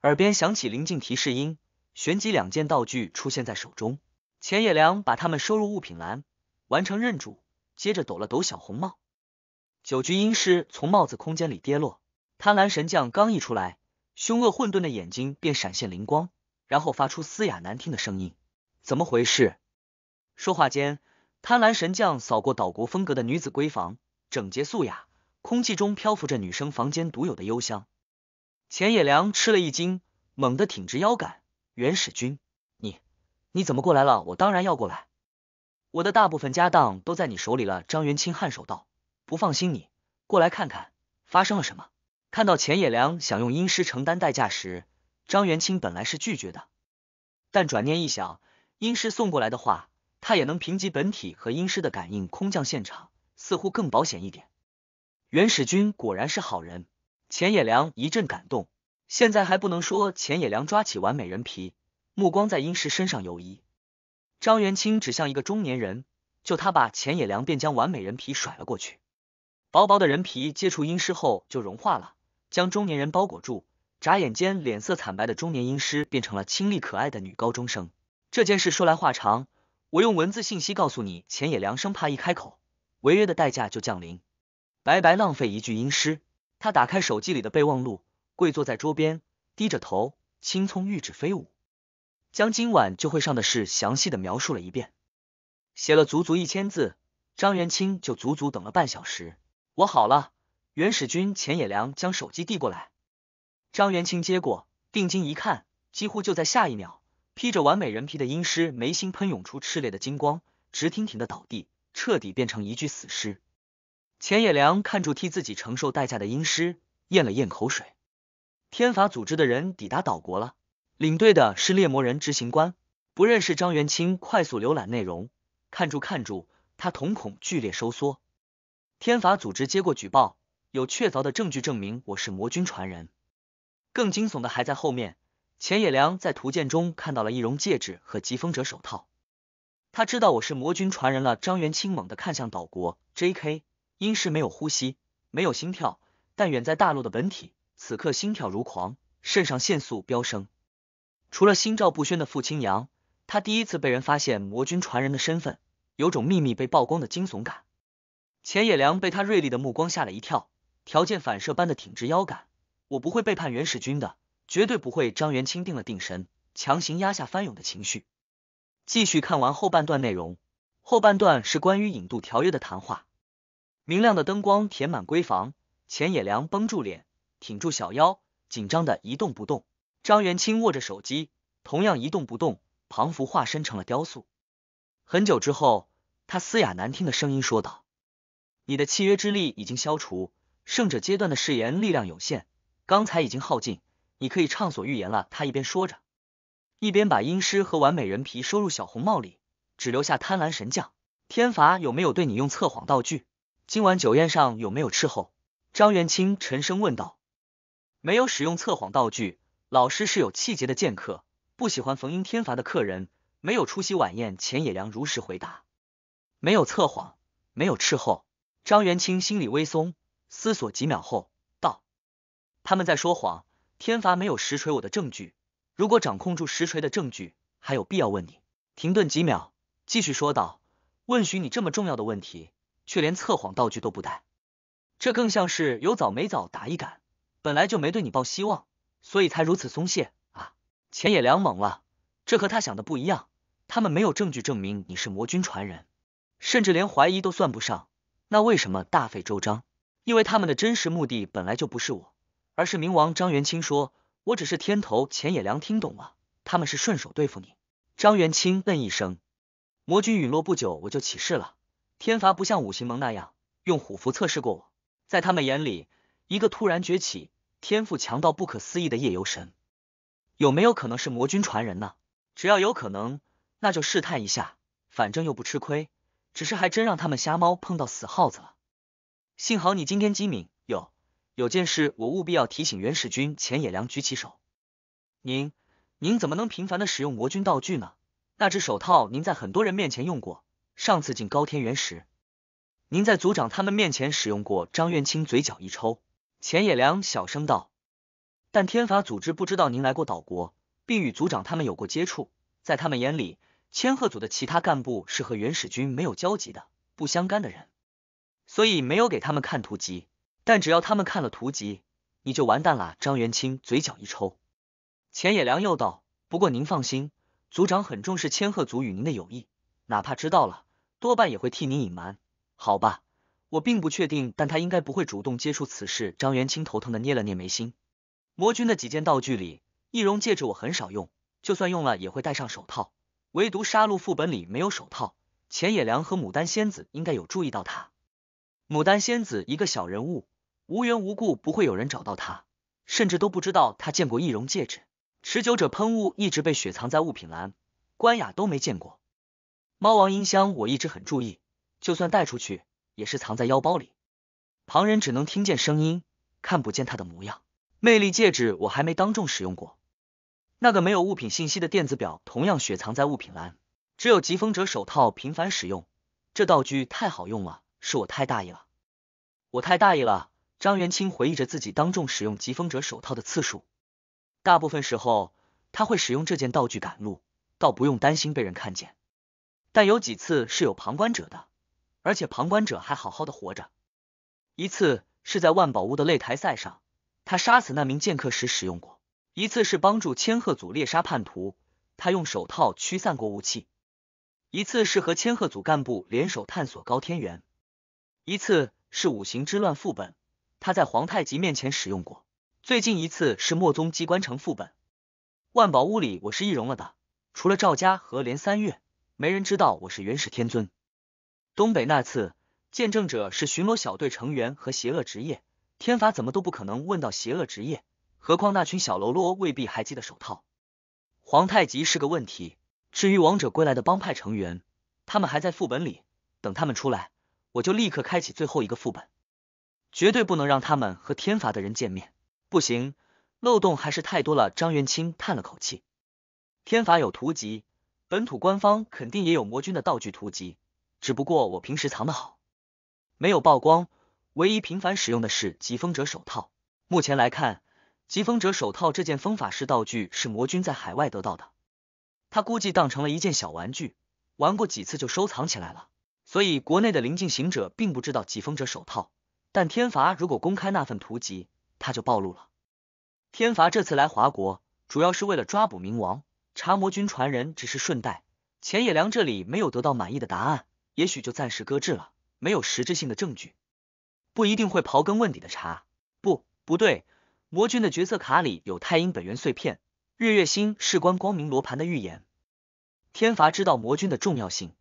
耳边响起临近提示音，旋即两件道具出现在手中。钱野良把他们收入物品栏，完成认主，接着抖了抖小红帽，九局阴尸从帽子空间里跌落。贪婪神将刚一出来，凶恶混沌的眼睛便闪现灵光，然后发出嘶哑难听的声音。怎么回事？说话间，贪婪神将扫过岛国风格的女子闺房，整洁素雅，空气中漂浮着女生房间独有的幽香。钱野良吃了一惊，猛地挺直腰杆，原始君。”你怎么过来了？我当然要过来，我的大部分家当都在你手里了。张元清颔首道：“不放心你，过来看看发生了什么。”看到钱野良想用阴尸承担代价时，张元清本来是拒绝的，但转念一想，阴尸送过来的话，他也能凭借本体和阴尸的感应空降现场，似乎更保险一点。元始君果然是好人，钱野良一阵感动。现在还不能说，钱野良抓起完美人皮。目光在阴尸身上游移，张元清指向一个中年人，就他把钱野良便将完美人皮甩了过去，薄薄的人皮接触阴尸后就融化了，将中年人包裹住，眨眼间脸色惨白的中年阴尸变成了清丽可爱的女高中生。这件事说来话长，我用文字信息告诉你。钱野良生怕一开口，违约的代价就降临，白白浪费一具阴尸。他打开手机里的备忘录，跪坐在桌边，低着头，青葱玉指飞舞。将今晚就会上的事详细的描述了一遍，写了足足一千字。张元清就足足等了半小时。我好了。元始君钱野良将手机递过来，张元清接过，定睛一看，几乎就在下一秒，披着完美人皮的阴尸眉心喷涌出炽烈的金光，直挺挺的倒地，彻底变成一具死尸。钱野良看住替自己承受代价的阴尸，咽了咽口水。天法组织的人抵达岛国了。领队的是猎魔人执行官，不认识张元清，快速浏览内容，看住看住，他瞳孔剧烈收缩。天法组织接过举报，有确凿的证据证明我是魔君传人。更惊悚的还在后面。钱野良在图鉴中看到了易容戒指和疾风者手套，他知道我是魔君传人了。张元清猛地看向岛国 J.K.，因是没有呼吸，没有心跳，但远在大陆的本体此刻心跳如狂，肾上腺素飙升。除了心照不宣的傅亲娘，他第一次被人发现魔君传人的身份，有种秘密被曝光的惊悚感。钱野良被他锐利的目光吓了一跳，条件反射般的挺直腰杆。我不会背叛元始君的，绝对不会。张元清定了定神，强行压下翻涌的情绪，继续看完后半段内容。后半段是关于引渡条约的谈话。明亮的灯光填满闺房，钱野良绷住脸，挺住小腰，紧张的一动不动。张元清握着手机，同样一动不动。庞福化身成了雕塑。很久之后，他嘶哑难听的声音说道：“你的契约之力已经消除，圣者阶段的誓言力量有限，刚才已经耗尽，你可以畅所欲言了。”他一边说着，一边把阴尸和完美人皮收入小红帽里，只留下贪婪神将。天罚有没有对你用测谎道具？今晚酒宴上有没有斥候？张元清沉声问道：“没有使用测谎道具。”老师是有气节的剑客，不喜欢逢迎天罚的客人。没有出席晚宴，钱野良如实回答，没有测谎，没有斥候。张元清心里微松，思索几秒后道：“他们在说谎，天罚没有实锤我的证据。如果掌控住实锤的证据，还有必要问你？”停顿几秒，继续说道：“问询你这么重要的问题，却连测谎道具都不带，这更像是有枣没枣打一杆，本来就没对你抱希望。”所以才如此松懈啊！钱野良懵了，这和他想的不一样。他们没有证据证明你是魔君传人，甚至连怀疑都算不上。那为什么大费周章？因为他们的真实目的本来就不是我，而是冥王张元清。说，我只是天头。钱野良听懂了，他们是顺手对付你。张元清嗯一声。魔君陨落不久，我就起事了。天罚不像五行盟那样用虎符测试过我，在他们眼里，一个突然崛起。天赋强到不可思议的夜游神，有没有可能是魔君传人呢？只要有可能，那就试探一下，反正又不吃亏。只是还真让他们瞎猫碰到死耗子了。幸好你今天机敏。有，有件事我务必要提醒元始君。浅野良举起手，您，您怎么能频繁的使用魔君道具呢？那只手套您在很多人面前用过，上次进高天原时，您在族长他们面前使用过。张元清嘴角一抽。钱野良小声道：“但天法组织不知道您来过岛国，并与族长他们有过接触，在他们眼里，千鹤组的其他干部是和原始军没有交集的，不相干的人，所以没有给他们看图集。但只要他们看了图集，你就完蛋了。”张元清嘴角一抽。钱野良又道：“不过您放心，族长很重视千鹤组与您的友谊，哪怕知道了，多半也会替您隐瞒，好吧？”我并不确定，但他应该不会主动接触此事。张元清头疼的捏了捏眉心。魔君的几件道具里，易容戒指我很少用，就算用了也会戴上手套。唯独杀戮副本里没有手套。钱野良和牡丹仙子应该有注意到他。牡丹仙子一个小人物，无缘无故不会有人找到他，甚至都不知道他见过易容戒指。持久者喷雾一直被雪藏在物品栏，关雅都没见过。猫王音箱我一直很注意，就算带出去。也是藏在腰包里，旁人只能听见声音，看不见他的模样。魅力戒指我还没当众使用过，那个没有物品信息的电子表同样雪藏在物品栏，只有疾风者手套频繁使用，这道具太好用了，是我太大意了，我太大意了。张元清回忆着自己当众使用疾风者手套的次数，大部分时候他会使用这件道具赶路，倒不用担心被人看见，但有几次是有旁观者的。而且旁观者还好好的活着。一次是在万宝屋的擂台赛上，他杀死那名剑客时使用过；一次是帮助千鹤组猎杀叛徒，他用手套驱散过雾气；一次是和千鹤组干部联手探索高天元；一次是五行之乱副本，他在皇太极面前使用过；最近一次是墨宗机关城副本。万宝屋里我是易容了的，除了赵家和连三月，没人知道我是元始天尊。东北那次，见证者是巡逻小队成员和邪恶职业，天罚怎么都不可能问到邪恶职业，何况那群小喽啰未必还记得手套。皇太极是个问题，至于王者归来的帮派成员，他们还在副本里，等他们出来，我就立刻开启最后一个副本，绝对不能让他们和天罚的人见面。不行，漏洞还是太多了。张元清叹了口气，天罚有图集，本土官方肯定也有魔君的道具图集。只不过我平时藏得好，没有曝光。唯一频繁使用的是疾风者手套。目前来看，疾风者手套这件风法师道具是魔君在海外得到的，他估计当成了一件小玩具，玩过几次就收藏起来了。所以国内的临近行者并不知道疾风者手套。但天罚如果公开那份图集，他就暴露了。天罚这次来华国，主要是为了抓捕冥王，查魔君传人只是顺带。钱野良这里没有得到满意的答案。也许就暂时搁置了，没有实质性的证据，不一定会刨根问底的查。不，不对，魔君的角色卡里有太阴本源碎片，日月星事关光明罗盘的预言。天罚知道魔君的重要性，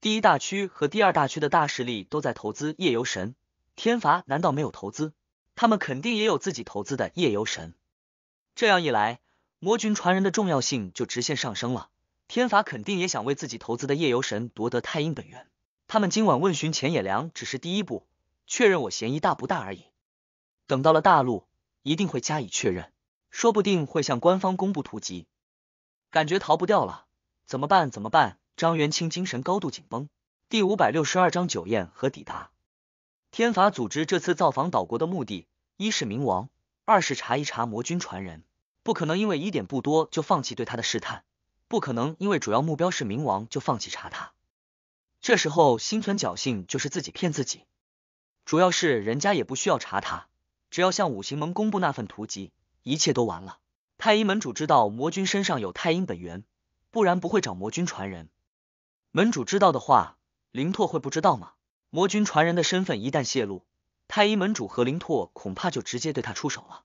第一大区和第二大区的大势力都在投资夜游神，天罚难道没有投资？他们肯定也有自己投资的夜游神。这样一来，魔君传人的重要性就直线上升了。天法肯定也想为自己投资的夜游神夺得太阴本源，他们今晚问询浅野良只是第一步，确认我嫌疑大不大而已。等到了大陆，一定会加以确认，说不定会向官方公布图集。感觉逃不掉了，怎么办？怎么办？张元清精神高度紧绷。第五百六十二章酒宴和抵达。天法组织这次造访岛国的目的，一是冥王，二是查一查魔君传人，不可能因为疑点不多就放弃对他的试探。不可能，因为主要目标是冥王，就放弃查他。这时候心存侥幸就是自己骗自己。主要是人家也不需要查他，只要向五行盟公布那份图集，一切都完了。太阴门主知道魔君身上有太阴本源，不然不会找魔君传人。门主知道的话，林拓会不知道吗？魔君传人的身份一旦泄露，太阴门主和林拓恐怕就直接对他出手了。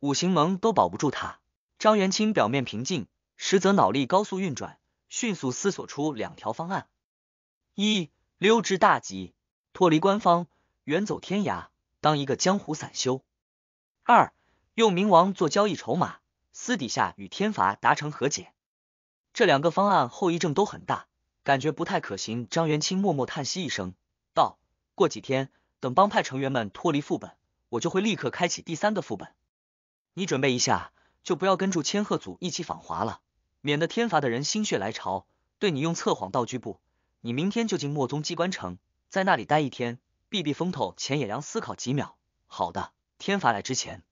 五行盟都保不住他。张元清表面平静。实则脑力高速运转，迅速思索出两条方案：一，溜之大吉，脱离官方，远走天涯，当一个江湖散修；二，用冥王做交易筹码，私底下与天罚达成和解。这两个方案后遗症都很大，感觉不太可行。张元清默默叹息一声，道：“过几天，等帮派成员们脱离副本，我就会立刻开启第三个副本。你准备一下，就不要跟住千鹤组一起访华了。”免得天罚的人心血来潮对你用测谎道具布，你明天就进墨宗机关城，在那里待一天，避避风头。钱野良思考几秒，好的，天罚来之前，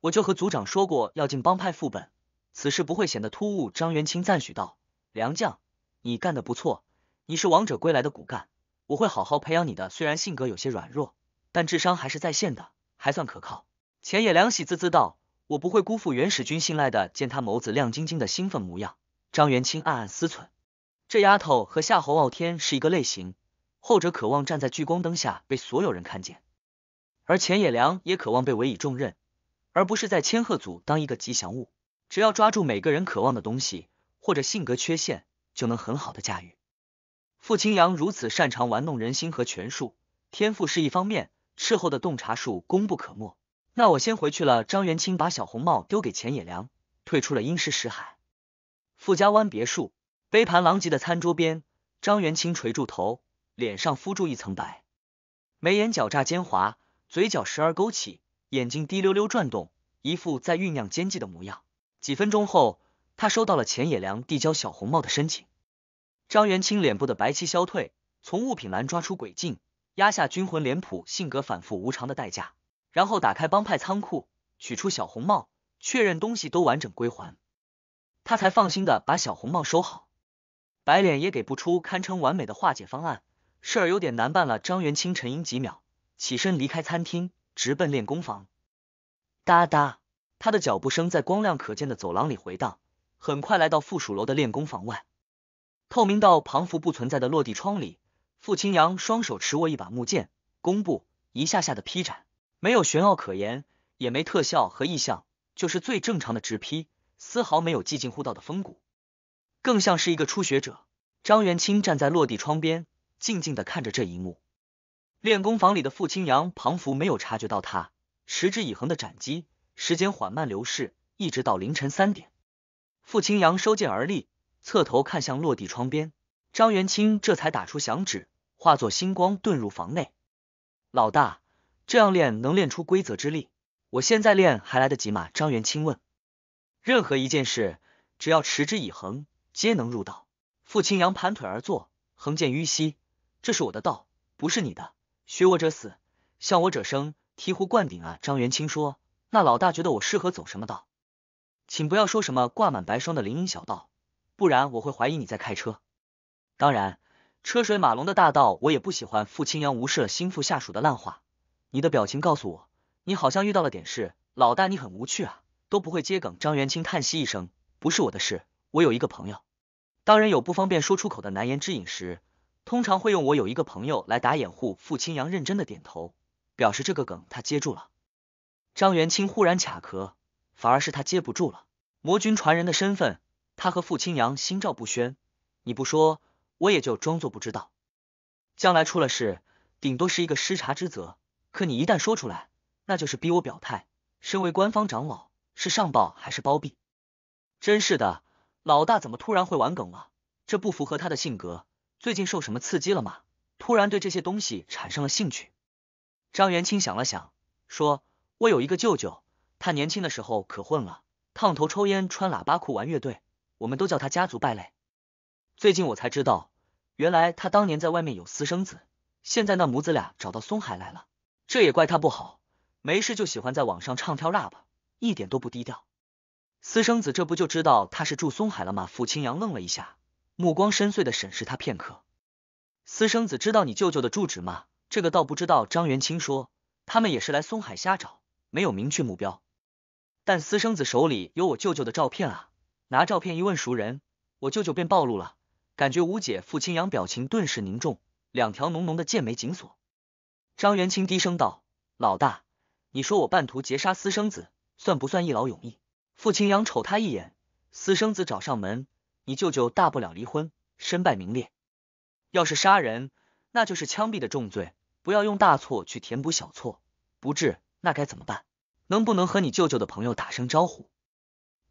我就和组长说过要进帮派副本，此事不会显得突兀。张元清赞许道：“良将，你干的不错，你是王者归来的骨干，我会好好培养你的。虽然性格有些软弱，但智商还是在线的，还算可靠。”钱野良喜滋滋道。我不会辜负元始君信赖的。见他眸子亮晶晶的兴奋模样，张元清暗暗思忖，这丫头和夏侯傲天是一个类型，后者渴望站在聚光灯下被所有人看见，而钱野良也渴望被委以重任，而不是在千鹤组当一个吉祥物。只要抓住每个人渴望的东西或者性格缺陷，就能很好的驾驭。傅青阳如此擅长玩弄人心和权术，天赋是一方面，斥后的洞察术功不可没。那我先回去了。张元清把小红帽丢给钱野良，退出了阴尸石海。傅家湾别墅，杯盘狼藉的餐桌边，张元清垂住头，脸上敷住一层白，眉眼狡诈奸猾，嘴角时而勾起，眼睛滴溜溜转动，一副在酝酿奸计的模样。几分钟后，他收到了钱野良递交小红帽的申请。张元清脸部的白气消退，从物品栏抓出鬼镜，压下军魂脸谱性格反复无常的代价。然后打开帮派仓库，取出小红帽，确认东西都完整归还，他才放心的把小红帽收好。白脸也给不出堪称完美的化解方案，事儿有点难办了。张元清沉吟几秒，起身离开餐厅，直奔练功房。哒哒，他的脚步声在光亮可见的走廊里回荡，很快来到附属楼的练功房外。透明到旁佛不存在的落地窗里，傅青阳双手持握一把木剑，弓步一下下的劈斩。没有玄奥可言，也没特效和意象，就是最正常的直劈，丝毫没有寂静互道的风骨，更像是一个初学者。张元清站在落地窗边，静静的看着这一幕。练功房里的傅青阳、庞福没有察觉到他持之以恒的斩击。时间缓慢流逝，一直到凌晨三点，傅青阳收剑而立，侧头看向落地窗边，张元清这才打出响指，化作星光遁入房内。老大。这样练能练出规则之力，我现在练还来得及吗？张元清问。任何一件事，只要持之以恒，皆能入道。傅青阳盘腿而坐，横剑于膝。这是我的道，不是你的。学我者死，向我者生。醍醐灌顶啊！张元清说。那老大觉得我适合走什么道？请不要说什么挂满白霜的林荫小道，不然我会怀疑你在开车。当然，车水马龙的大道我也不喜欢。傅青阳无视了心腹下属的烂话。你的表情告诉我，你好像遇到了点事。老大，你很无趣啊，都不会接梗。张元清叹息一声，不是我的事。我有一个朋友，当人有不方便说出口的难言之隐时，通常会用“我有一个朋友”来打掩护。傅青阳认真的点头，表示这个梗他接住了。张元清忽然卡壳，反而是他接不住了。魔君传人的身份，他和傅青阳心照不宣。你不说，我也就装作不知道。将来出了事，顶多是一个失察之责。可你一旦说出来，那就是逼我表态。身为官方长老，是上报还是包庇？真是的，老大怎么突然会玩梗了？这不符合他的性格。最近受什么刺激了吗？突然对这些东西产生了兴趣？张元清想了想，说：“我有一个舅舅，他年轻的时候可混了，烫头、抽烟、穿喇叭裤、玩乐队，我们都叫他家族败类。最近我才知道，原来他当年在外面有私生子，现在那母子俩找到松海来了。”这也怪他不好，没事就喜欢在网上唱跳 rap，一点都不低调。私生子，这不就知道他是住松海了吗？傅青阳愣了一下，目光深邃的审视他片刻。私生子，知道你舅舅的住址吗？这个倒不知道。张元清说，他们也是来松海瞎找，没有明确目标。但私生子手里有我舅舅的照片啊，拿照片一问熟人，我舅舅便暴露了。感觉无解，傅青阳表情顿时凝重，两条浓浓的剑眉紧锁。张元清低声道：“老大，你说我半途劫杀私生子，算不算一劳永逸？”傅清扬瞅他一眼：“私生子找上门，你舅舅大不了离婚，身败名裂。要是杀人，那就是枪毙的重罪。不要用大错去填补小错，不治那该怎么办？能不能和你舅舅的朋友打声招呼？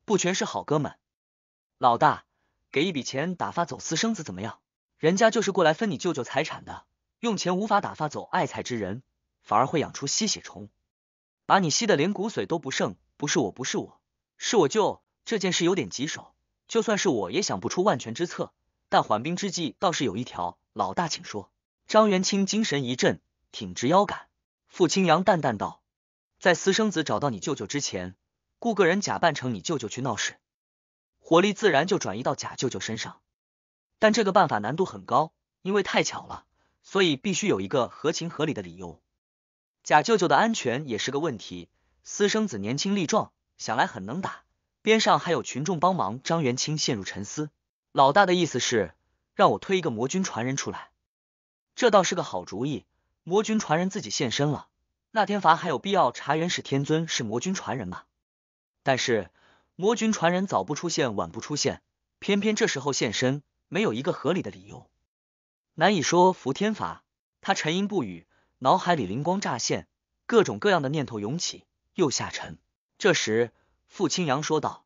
不全是好哥们。老大，给一笔钱打发走私生子怎么样？人家就是过来分你舅舅财产的。”用钱无法打发走爱财之人，反而会养出吸血虫，把你吸的连骨髓都不剩。不是我，不是我，是我舅。这件事有点棘手，就算是我也想不出万全之策。但缓兵之计倒是有一条，老大请说。张元清精神一振，挺直腰杆。傅青阳淡淡道：“在私生子找到你舅舅之前，雇个人假扮成你舅舅去闹事，火力自然就转移到假舅舅身上。但这个办法难度很高，因为太巧了。”所以必须有一个合情合理的理由。贾舅舅的安全也是个问题。私生子年轻力壮，想来很能打，边上还有群众帮忙。张元清陷入沉思：老大的意思是让我推一个魔君传人出来，这倒是个好主意。魔君传人自己现身了，那天罚还有必要查元始天尊是魔君传人吗？但是魔君传人早不出现，晚不出现，偏偏这时候现身，没有一个合理的理由。难以说服天罚，他沉吟不语，脑海里灵光乍现，各种各样的念头涌起又下沉。这时，傅青阳说道：“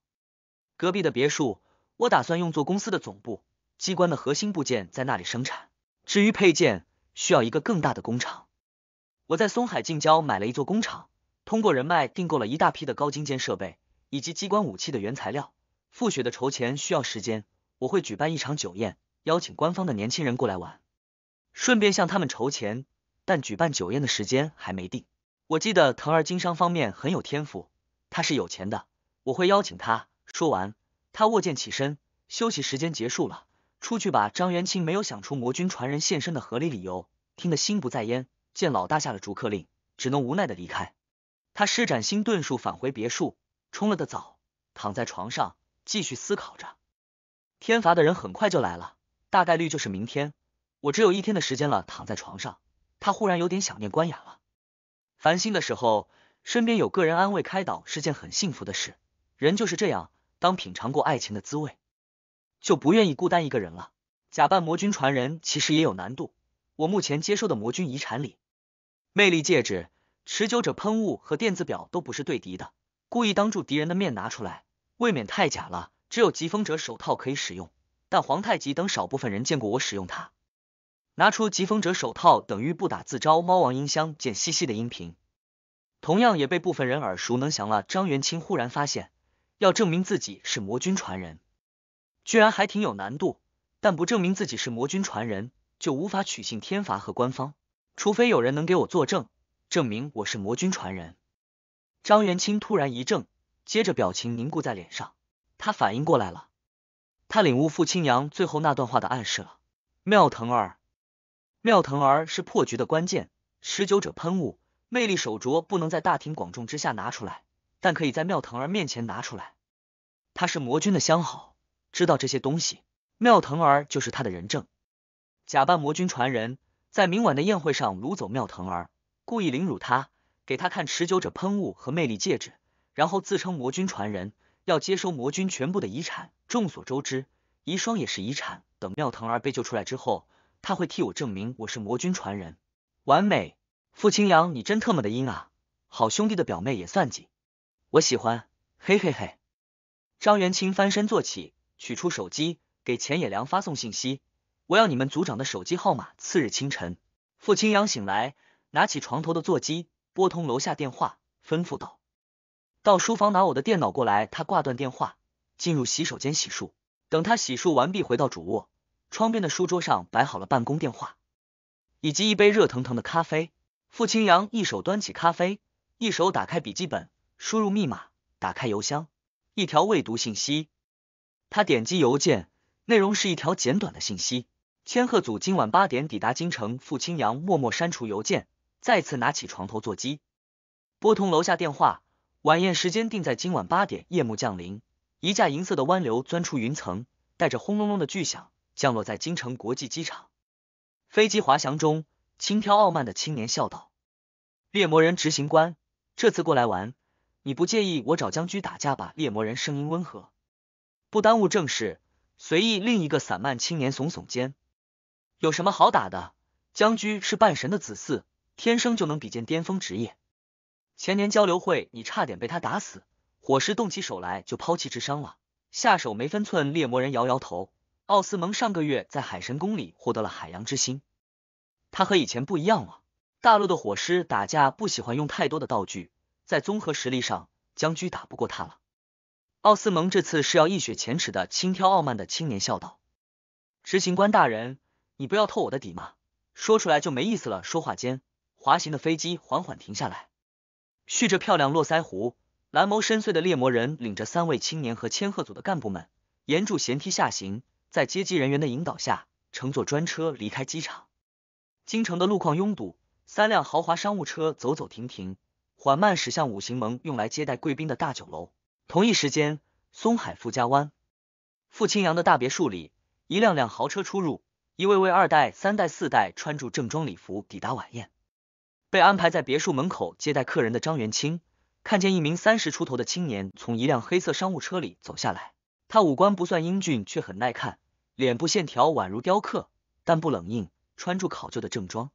隔壁的别墅，我打算用作公司的总部，机关的核心部件在那里生产。至于配件，需要一个更大的工厂。我在松海近郊买了一座工厂，通过人脉订购了一大批的高精尖设备以及机关武器的原材料。傅雪的筹钱需要时间，我会举办一场酒宴。”邀请官方的年轻人过来玩，顺便向他们筹钱，但举办酒宴的时间还没定。我记得腾儿经商方面很有天赋，他是有钱的，我会邀请他。说完，他握剑起身。休息时间结束了，出去吧。张元清没有想出魔君传人现身的合理理由，听得心不在焉。见老大下了逐客令，只能无奈的离开。他施展新遁术返回别墅，冲了个澡，躺在床上继续思考着。天罚的人很快就来了。大概率就是明天，我只有一天的时间了。躺在床上，他忽然有点想念关雅了。烦心的时候，身边有个人安慰开导是件很幸福的事。人就是这样，当品尝过爱情的滋味，就不愿意孤单一个人了。假扮魔君传人其实也有难度。我目前接收的魔君遗产里，魅力戒指、持久者喷雾和电子表都不是对敌的。故意当住敌人的面拿出来，未免太假了。只有疾风者手套可以使用。但皇太极等少部分人见过我使用它，拿出疾风者手套等于不打自招。猫王音箱见细细的音频，同样也被部分人耳熟能详了。张元清忽然发现，要证明自己是魔君传人，居然还挺有难度。但不证明自己是魔君传人，就无法取信天罚和官方，除非有人能给我作证，证明我是魔君传人。张元清突然一怔，接着表情凝固在脸上，他反应过来了。他领悟父亲娘最后那段话的暗示了。妙藤儿，妙藤儿是破局的关键。持久者喷雾、魅力手镯不能在大庭广众之下拿出来，但可以在妙藤儿面前拿出来。他是魔君的相好，知道这些东西。妙藤儿就是他的人证。假扮魔君传人，在明晚的宴会上掳走妙藤儿，故意凌辱他，给他看持久者喷雾和魅力戒指，然后自称魔君传人。要接收魔君全部的遗产。众所周知，遗孀也是遗产。等妙藤儿被救出来之后，他会替我证明我是魔君传人。完美，傅清扬，你真特么的阴啊！好兄弟的表妹也算计，我喜欢，嘿嘿嘿。张元清翻身坐起，取出手机，给钱野良发送信息：我要你们组长的手机号码。次日清晨，傅清扬醒来，拿起床头的座机，拨通楼下电话，吩咐道。到书房拿我的电脑过来。他挂断电话，进入洗手间洗漱。等他洗漱完毕，回到主卧窗边的书桌上摆好了办公电话，以及一杯热腾腾的咖啡。傅清扬一手端起咖啡，一手打开笔记本，输入密码，打开邮箱，一条未读信息。他点击邮件，内容是一条简短的信息：千鹤组今晚八点抵达京城。傅清扬默默删除邮件，再次拿起床头座机，拨通楼下电话。晚宴时间定在今晚八点。夜幕降临，一架银色的弯流钻出云层，带着轰隆隆的巨响降落在京城国际机场。飞机滑翔中，轻佻傲慢的青年笑道：“猎魔人执行官，这次过来玩，你不介意我找江居打架吧？”猎魔人声音温和：“不耽误正事，随意。”另一个散漫青年耸耸肩：“有什么好打的？江居是半神的子嗣，天生就能比肩巅峰职业。”前年交流会，你差点被他打死。火狮动起手来就抛弃智商了，下手没分寸。猎魔人摇摇头。奥斯蒙上个月在海神宫里获得了海洋之心，他和以前不一样了。大陆的火狮打架不喜欢用太多的道具，在综合实力上，僵居打不过他了。奥斯蒙这次是要一雪前耻的，轻佻傲慢的青年笑道：“执行官大人，你不要透我的底嘛，说出来就没意思了。”说话间，滑行的飞机缓缓停下来。蓄着漂亮络腮胡、蓝眸深邃的猎魔人，领着三位青年和千鹤组的干部们，沿着舷梯下行，在接机人员的引导下，乘坐专车离开机场。京城的路况拥堵，三辆豪华商务车走走停停，缓慢驶向五行盟用来接待贵宾的大酒楼。同一时间，松海富家湾，傅清扬的大别墅里，一辆辆豪车出入，一位位二代、三代、四代，穿着正装礼服抵达晚宴。被安排在别墅门口接待客人的张元清看见一名三十出头的青年从一辆黑色商务车里走下来，他五官不算英俊，却很耐看，脸部线条宛如雕刻，但不冷硬，穿着考究的正装，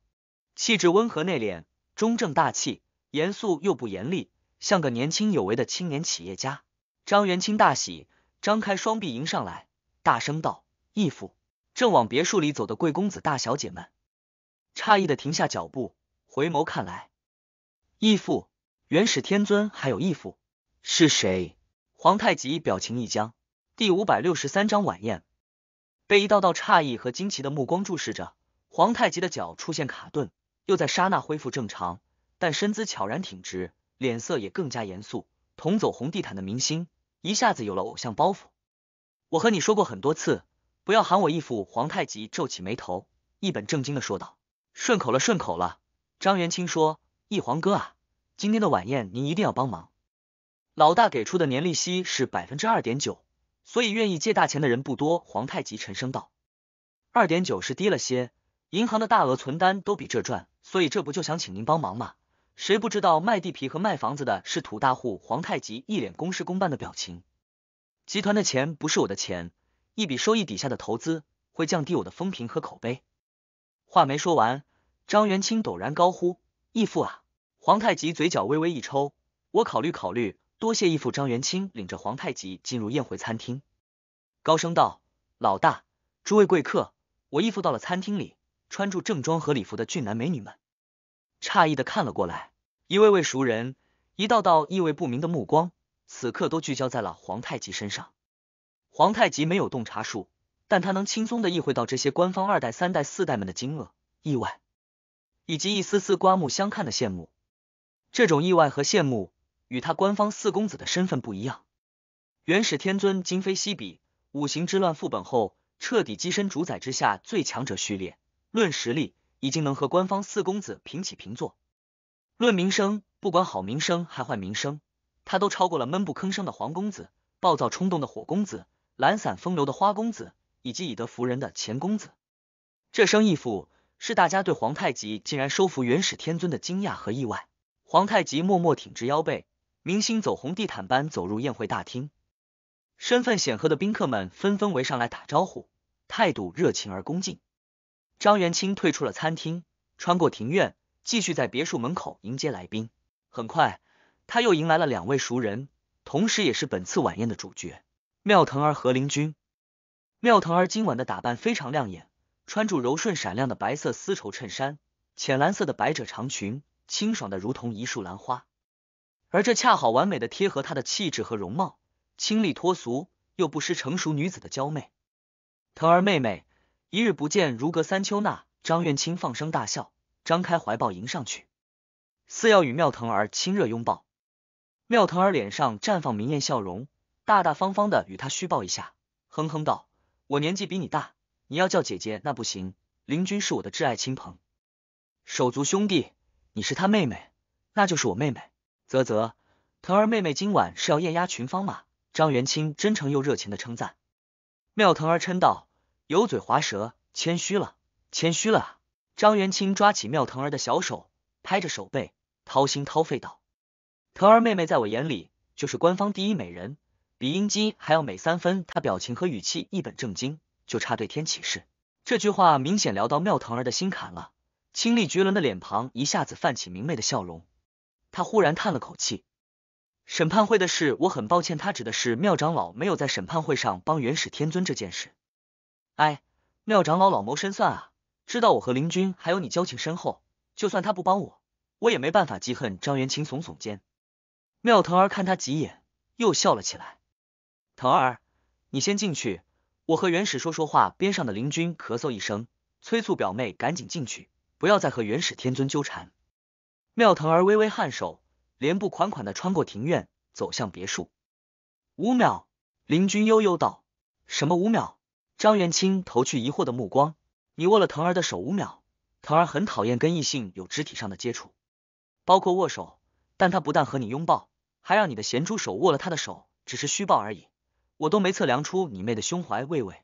气质温和内敛，中正大气，严肃又不严厉，像个年轻有为的青年企业家。张元清大喜，张开双臂迎上来，大声道：“义父！”正往别墅里走的贵公子大小姐们，诧异的停下脚步。回眸看来，义父元始天尊还有义父是谁？皇太极表情一僵。第五百六十三章晚宴被一道道诧异和惊奇的目光注视着，皇太极的脚出现卡顿，又在刹那恢复正常，但身姿悄然挺直，脸色也更加严肃。同走红地毯的明星一下子有了偶像包袱。我和你说过很多次，不要喊我义父。皇太极皱起眉头，一本正经的说道：“顺口了，顺口了。”张元清说：“一皇哥啊，今天的晚宴您一定要帮忙。老大给出的年利息是百分之二点九，所以愿意借大钱的人不多。”皇太极沉声道：“二点九是低了些，银行的大额存单都比这赚，所以这不就想请您帮忙吗？谁不知道卖地皮和卖房子的是土大户？”皇太极一脸公事公办的表情：“集团的钱不是我的钱，一笔收益底下的投资会降低我的风评和口碑。”话没说完。张元清陡然高呼：“义父啊！”皇太极嘴角微微一抽。我考虑考虑，多谢义父。张元清领着皇太极进入宴会餐厅，高声道：“老大，诸位贵客，我义父到了。”餐厅里，穿着正装和礼服的俊男美女们，诧异的看了过来，一位位熟人，一道道意味不明的目光，此刻都聚焦在了皇太极身上。皇太极没有洞察术，但他能轻松的意会到这些官方二代、三代、四代们的惊愕、意外。以及一丝丝刮目相看的羡慕，这种意外和羡慕与他官方四公子的身份不一样。元始天尊今非昔比，五行之乱副本后彻底跻身主宰之下最强者序列，论实力已经能和官方四公子平起平坐。论名声，不管好名声还坏名声，他都超过了闷不吭声的黄公子、暴躁冲动的火公子、懒散风流的花公子以及以德服人的钱公子。这生义父。是大家对皇太极竟然收服元始天尊的惊讶和意外。皇太极默默挺直腰背，明星走红地毯般走入宴会大厅。身份显赫的宾客们纷纷围上来打招呼，态度热情而恭敬。张元清退出了餐厅，穿过庭院，继续在别墅门口迎接来宾。很快，他又迎来了两位熟人，同时也是本次晚宴的主角——妙藤儿和林君。妙藤儿今晚的打扮非常亮眼。穿着柔顺闪亮的白色丝绸衬衫，浅蓝色的百褶长裙，清爽的如同一束兰花，而这恰好完美的贴合她的气质和容貌，清丽脱俗又不失成熟女子的娇媚。腾儿妹妹，一日不见如隔三秋那。张元清放声大笑，张开怀抱迎上去，似要与妙腾儿亲热拥抱。妙腾儿脸上绽放明艳笑容，大大方方的与他虚抱一下，哼哼道：“我年纪比你大。”你要叫姐姐那不行，林君是我的挚爱亲朋，手足兄弟。你是他妹妹，那就是我妹妹。啧啧，藤儿妹妹今晚是要艳压群芳吗？张元清真诚又热情的称赞。妙藤儿嗔道，油嘴滑舌，谦虚了，谦虚了。张元清抓起妙藤儿的小手，拍着手背，掏心掏肺道，藤儿妹妹在我眼里就是官方第一美人，比英姬还要美三分。她表情和语气一本正经。就差对天起誓，这句话明显聊到妙藤儿的心坎了。清丽绝伦的脸庞一下子泛起明媚的笑容。他忽然叹了口气：“审判会的事，我很抱歉。”他指的是妙长老没有在审判会上帮元始天尊这件事。哎，妙长老老谋深算啊，知道我和林君还有你交情深厚，就算他不帮我，我也没办法记恨。张元清耸耸肩。妙藤儿看他几眼，又笑了起来。藤儿，你先进去。我和元始说说话，边上的灵君咳嗽一声，催促表妹赶紧进去，不要再和元始天尊纠缠。妙藤儿微微颔首，连步款款的穿过庭院，走向别墅。五秒，林君悠悠道：“什么五秒？”张元清投去疑惑的目光。你握了藤儿的手五秒，藤儿很讨厌跟异性有肢体上的接触，包括握手。但他不但和你拥抱，还让你的咸猪手握了他的手，只是虚抱而已。我都没测量出你妹的胸怀，喂喂，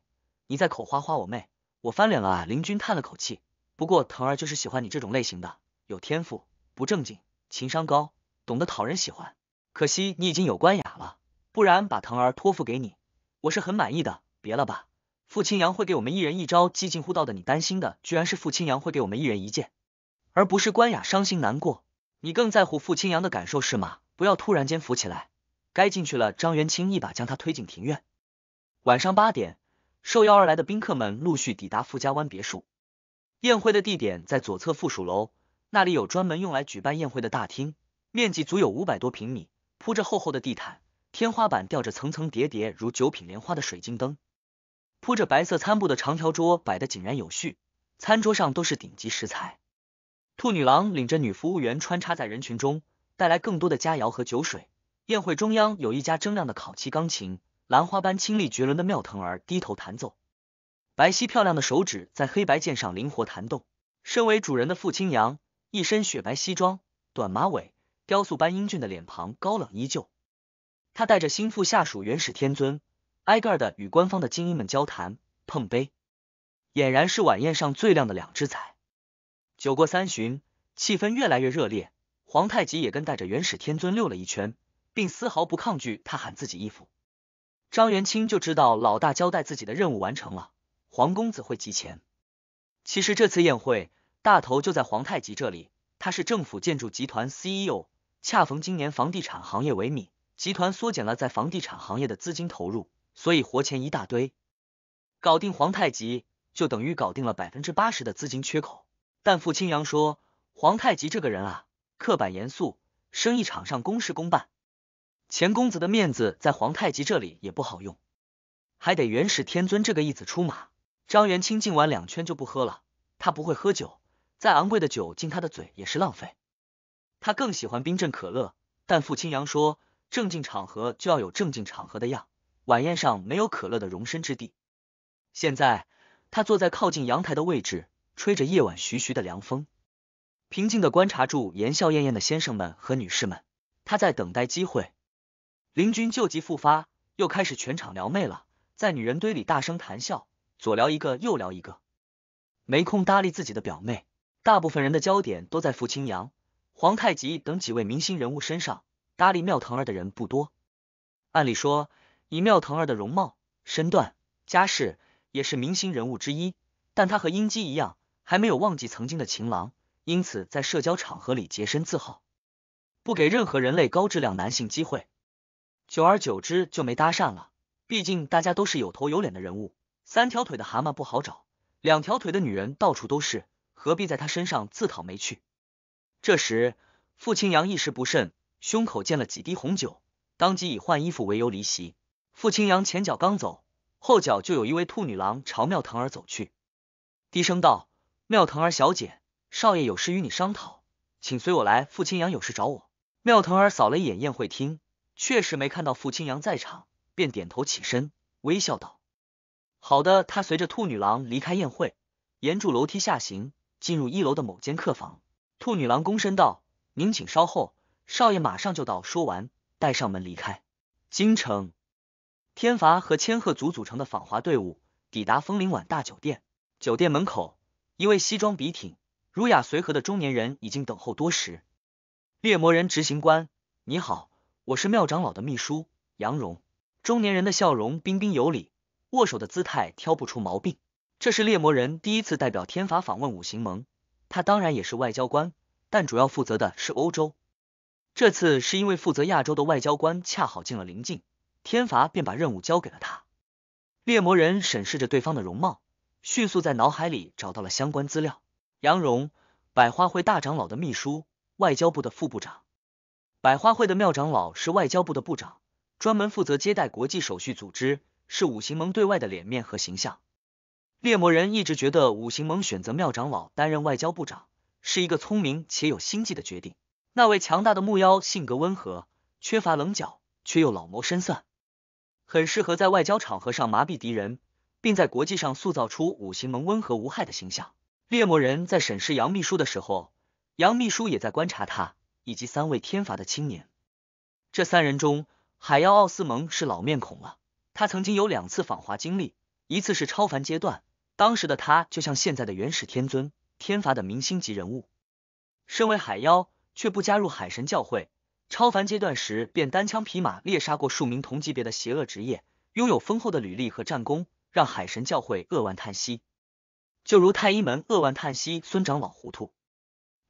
你在口花花我妹，我翻脸了啊！林军叹了口气，不过腾儿就是喜欢你这种类型的，有天赋，不正经，情商高，懂得讨人喜欢。可惜你已经有关雅了，不然把腾儿托付给你，我是很满意的。别了吧，傅清扬会给我们一人一招，激进互道的。你担心的居然是傅清扬会给我们一人一剑，而不是关雅伤心难过。你更在乎傅清扬的感受是吗？不要突然间浮起来。该进去了。张元清一把将他推进庭院。晚上八点，受邀而来的宾客们陆续抵达富家湾别墅。宴会的地点在左侧附属楼，那里有专门用来举办宴会的大厅，面积足有五百多平米，铺着厚厚的地毯，天花板吊着层层叠叠如九品莲花的水晶灯，铺着白色餐布的长条桌摆得井然有序，餐桌上都是顶级食材。兔女郎领着女服务员穿插在人群中，带来更多的佳肴和酒水。宴会中央有一架铮亮的烤漆钢琴，兰花般清丽绝伦的妙藤儿低头弹奏，白皙漂亮的手指在黑白键上灵活弹动。身为主人的傅青阳，一身雪白西装，短马尾，雕塑般英俊的脸庞，高冷依旧。他带着心腹下属元始天尊，挨个的与官方的精英们交谈、碰杯，俨然是晚宴上最亮的两只仔。酒过三巡，气氛越来越热烈，皇太极也跟带着元始天尊溜了一圈。并丝毫不抗拒他喊自己义父，张元清就知道老大交代自己的任务完成了。黄公子会集钱，其实这次宴会大头就在皇太极这里，他是政府建筑集团 CEO，恰逢今年房地产行业萎靡，集团缩减了在房地产行业的资金投入，所以活钱一大堆。搞定皇太极就等于搞定了百分之八十的资金缺口。但傅清扬说，皇太极这个人啊，刻板严肃，生意场上公事公办。钱公子的面子在皇太极这里也不好用，还得元始天尊这个义子出马。张元清敬完两圈就不喝了，他不会喝酒，再昂贵的酒敬他的嘴也是浪费。他更喜欢冰镇可乐，但傅清扬说正经场合就要有正经场合的样，晚宴上没有可乐的容身之地。现在他坐在靠近阳台的位置，吹着夜晚徐徐的凉风，平静的观察住言笑晏晏的先生们和女士们。他在等待机会。林军旧疾复发，又开始全场撩妹了，在女人堆里大声谈笑，左撩一个，右撩一个，没空搭理自己的表妹。大部分人的焦点都在傅青阳、皇太极等几位明星人物身上，搭理妙藤儿的人不多。按理说，以妙藤儿的容貌、身段、家世，也是明星人物之一，但他和英姬一样，还没有忘记曾经的情郎，因此在社交场合里洁身自好，不给任何人类高质量男性机会。久而久之就没搭讪了，毕竟大家都是有头有脸的人物，三条腿的蛤蟆不好找，两条腿的女人到处都是，何必在他身上自讨没趣？这时，傅青阳一时不慎，胸口溅了几滴红酒，当即以换衣服为由离席。傅青阳前脚刚走，后脚就有一位兔女郎朝妙藤儿走去，低声道：“妙藤儿小姐，少爷有事与你商讨，请随我来。”傅青阳有事找我。妙藤儿扫了一眼宴会厅。确实没看到傅青阳在场，便点头起身，微笑道：“好的。”他随着兔女郎离开宴会，沿住楼梯下行，进入一楼的某间客房。兔女郎躬身道：“您请稍后，少爷马上就到。”说完，带上门离开。京城，天罚和千鹤组组成的访华队伍抵达枫林晚大酒店。酒店门口，一位西装笔挺、儒雅随和的中年人已经等候多时。猎魔人执行官，你好。我是妙长老的秘书杨荣，中年人的笑容彬彬有礼，握手的姿态挑不出毛病。这是猎魔人第一次代表天罚访问五行盟，他当然也是外交官，但主要负责的是欧洲。这次是因为负责亚洲的外交官恰好进了临近，天罚便把任务交给了他。猎魔人审视着对方的容貌，迅速在脑海里找到了相关资料。杨荣，百花会大长老的秘书，外交部的副部长。百花会的妙长老是外交部的部长，专门负责接待国际手续组织，是五行盟对外的脸面和形象。猎魔人一直觉得五行盟选择妙长老担任外交部长是一个聪明且有心计的决定。那位强大的木妖性格温和，缺乏棱角，却又老谋深算，很适合在外交场合上麻痹敌人，并在国际上塑造出五行盟温和无害的形象。猎魔人在审视杨秘书的时候，杨秘书也在观察他。以及三位天罚的青年，这三人中，海妖奥斯蒙是老面孔了。他曾经有两次访华经历，一次是超凡阶段，当时的他就像现在的元始天尊，天罚的明星级人物。身为海妖，却不加入海神教会，超凡阶段时便单枪匹马猎杀过数名同级别的邪恶职业，拥有丰厚的履历和战功，让海神教会扼腕叹息。就如太医门扼腕叹息孙长老糊涂。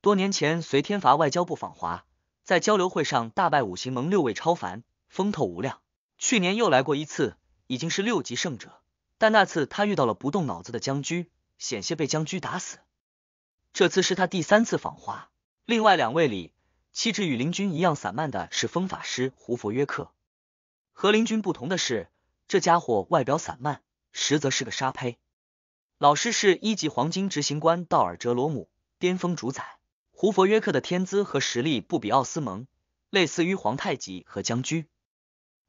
多年前，随天罚外交部访华，在交流会上大败五行盟六位超凡，风头无量。去年又来过一次，已经是六级圣者，但那次他遇到了不动脑子的僵居，险些被僵居打死。这次是他第三次访华，另外两位里，气质与林军一样散漫的是风法师胡佛约克。和林军不同的是，这家伙外表散漫，实则是个沙胚。老师是一级黄金执行官道尔哲罗姆，巅峰主宰。胡佛约克的天资和实力不比奥斯蒙，类似于皇太极和将军。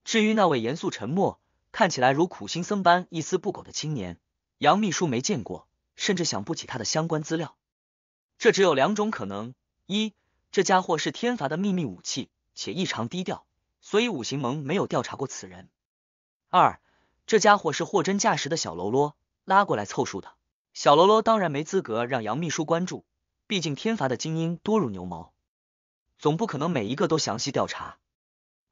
至于那位严肃沉默、看起来如苦行僧般一丝不苟的青年，杨秘书没见过，甚至想不起他的相关资料。这只有两种可能：一，这家伙是天罚的秘密武器，且异常低调，所以五行盟没有调查过此人；二，这家伙是货真价实的小喽啰，拉过来凑数的。小喽啰当然没资格让杨秘书关注。毕竟天罚的精英多如牛毛，总不可能每一个都详细调查。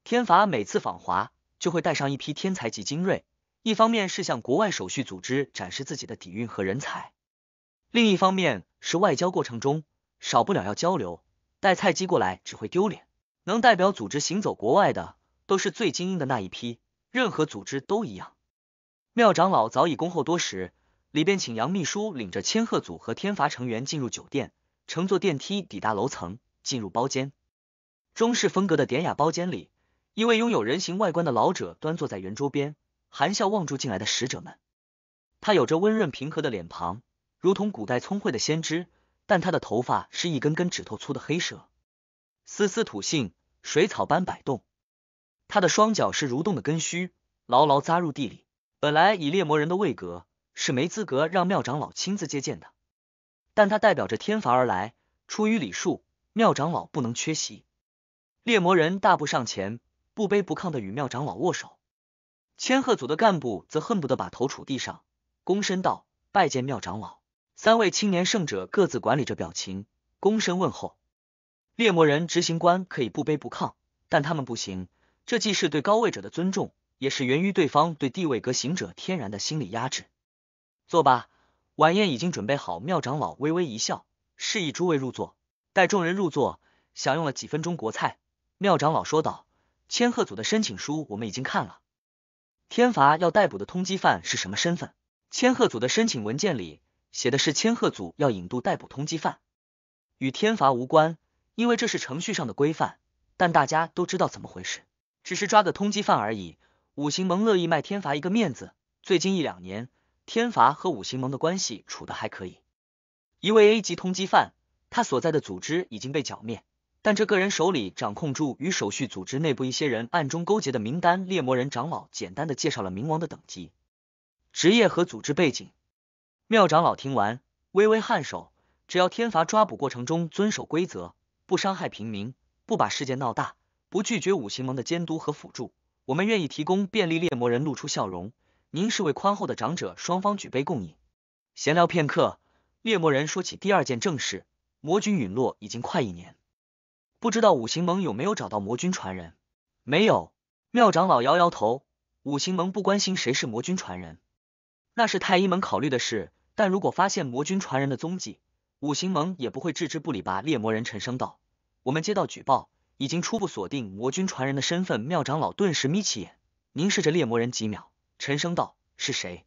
天罚每次访华就会带上一批天才级精锐，一方面是向国外手续组织展示自己的底蕴和人才，另一方面是外交过程中少不了要交流，带菜鸡过来只会丢脸。能代表组织行走国外的都是最精英的那一批，任何组织都一样。妙长老早已恭候多时，里边请杨秘书领着千鹤组和天罚成员进入酒店。乘坐电梯抵达楼层，进入包间。中式风格的典雅包间里，一位拥有人形外观的老者端坐在圆桌边，含笑望住进来的使者们。他有着温润平和的脸庞，如同古代聪慧的先知，但他的头发是一根根指头粗的黑蛇，丝丝吐信，水草般摆动。他的双脚是蠕动的根须，牢牢扎入地里。本来以猎魔人的位格，是没资格让庙长老亲自接见的。但他代表着天罚而来，出于礼数，妙长老不能缺席。猎魔人大步上前，不卑不亢的与妙长老握手。千鹤组的干部则恨不得把头杵地上，躬身道：“拜见妙长老。”三位青年圣者各自管理着表情，躬身问候。猎魔人执行官可以不卑不亢，但他们不行。这既是对高位者的尊重，也是源于对方对地位格行者天然的心理压制。坐吧。晚宴已经准备好，妙长老微微一笑，示意诸位入座。待众人入座，享用了几分钟国菜，妙长老说道：“千鹤组的申请书我们已经看了，天罚要逮捕的通缉犯是什么身份？”千鹤组的申请文件里写的是千鹤组要引渡逮捕通缉犯，与天罚无关，因为这是程序上的规范，但大家都知道怎么回事，只是抓个通缉犯而已。五行盟乐意卖天罚一个面子，最近一两年。天罚和五行盟的关系处的还可以。一位 A 级通缉犯，他所在的组织已经被剿灭，但这个人手里掌控住与手续组织内部一些人暗中勾结的名单。猎魔人长老简单的介绍了冥王的等级、职业和组织背景。妙长老听完，微微颔首。只要天罚抓捕过程中遵守规则，不伤害平民，不把事件闹大，不拒绝五行盟的监督和辅助，我们愿意提供便利。猎魔人露出笑容。您是位宽厚的长者，双方举杯共饮，闲聊片刻。猎魔人说起第二件正事：魔君陨落已经快一年，不知道五行盟有没有找到魔君传人？没有。妙长老摇摇头，五行盟不关心谁是魔君传人，那是太一们考虑的事。但如果发现魔君传人的踪迹，五行盟也不会置之不理吧？猎魔人沉声道：“我们接到举报，已经初步锁定魔君传人的身份。”妙长老顿时眯起眼，凝视着猎魔人几秒。沉声道：“是谁？”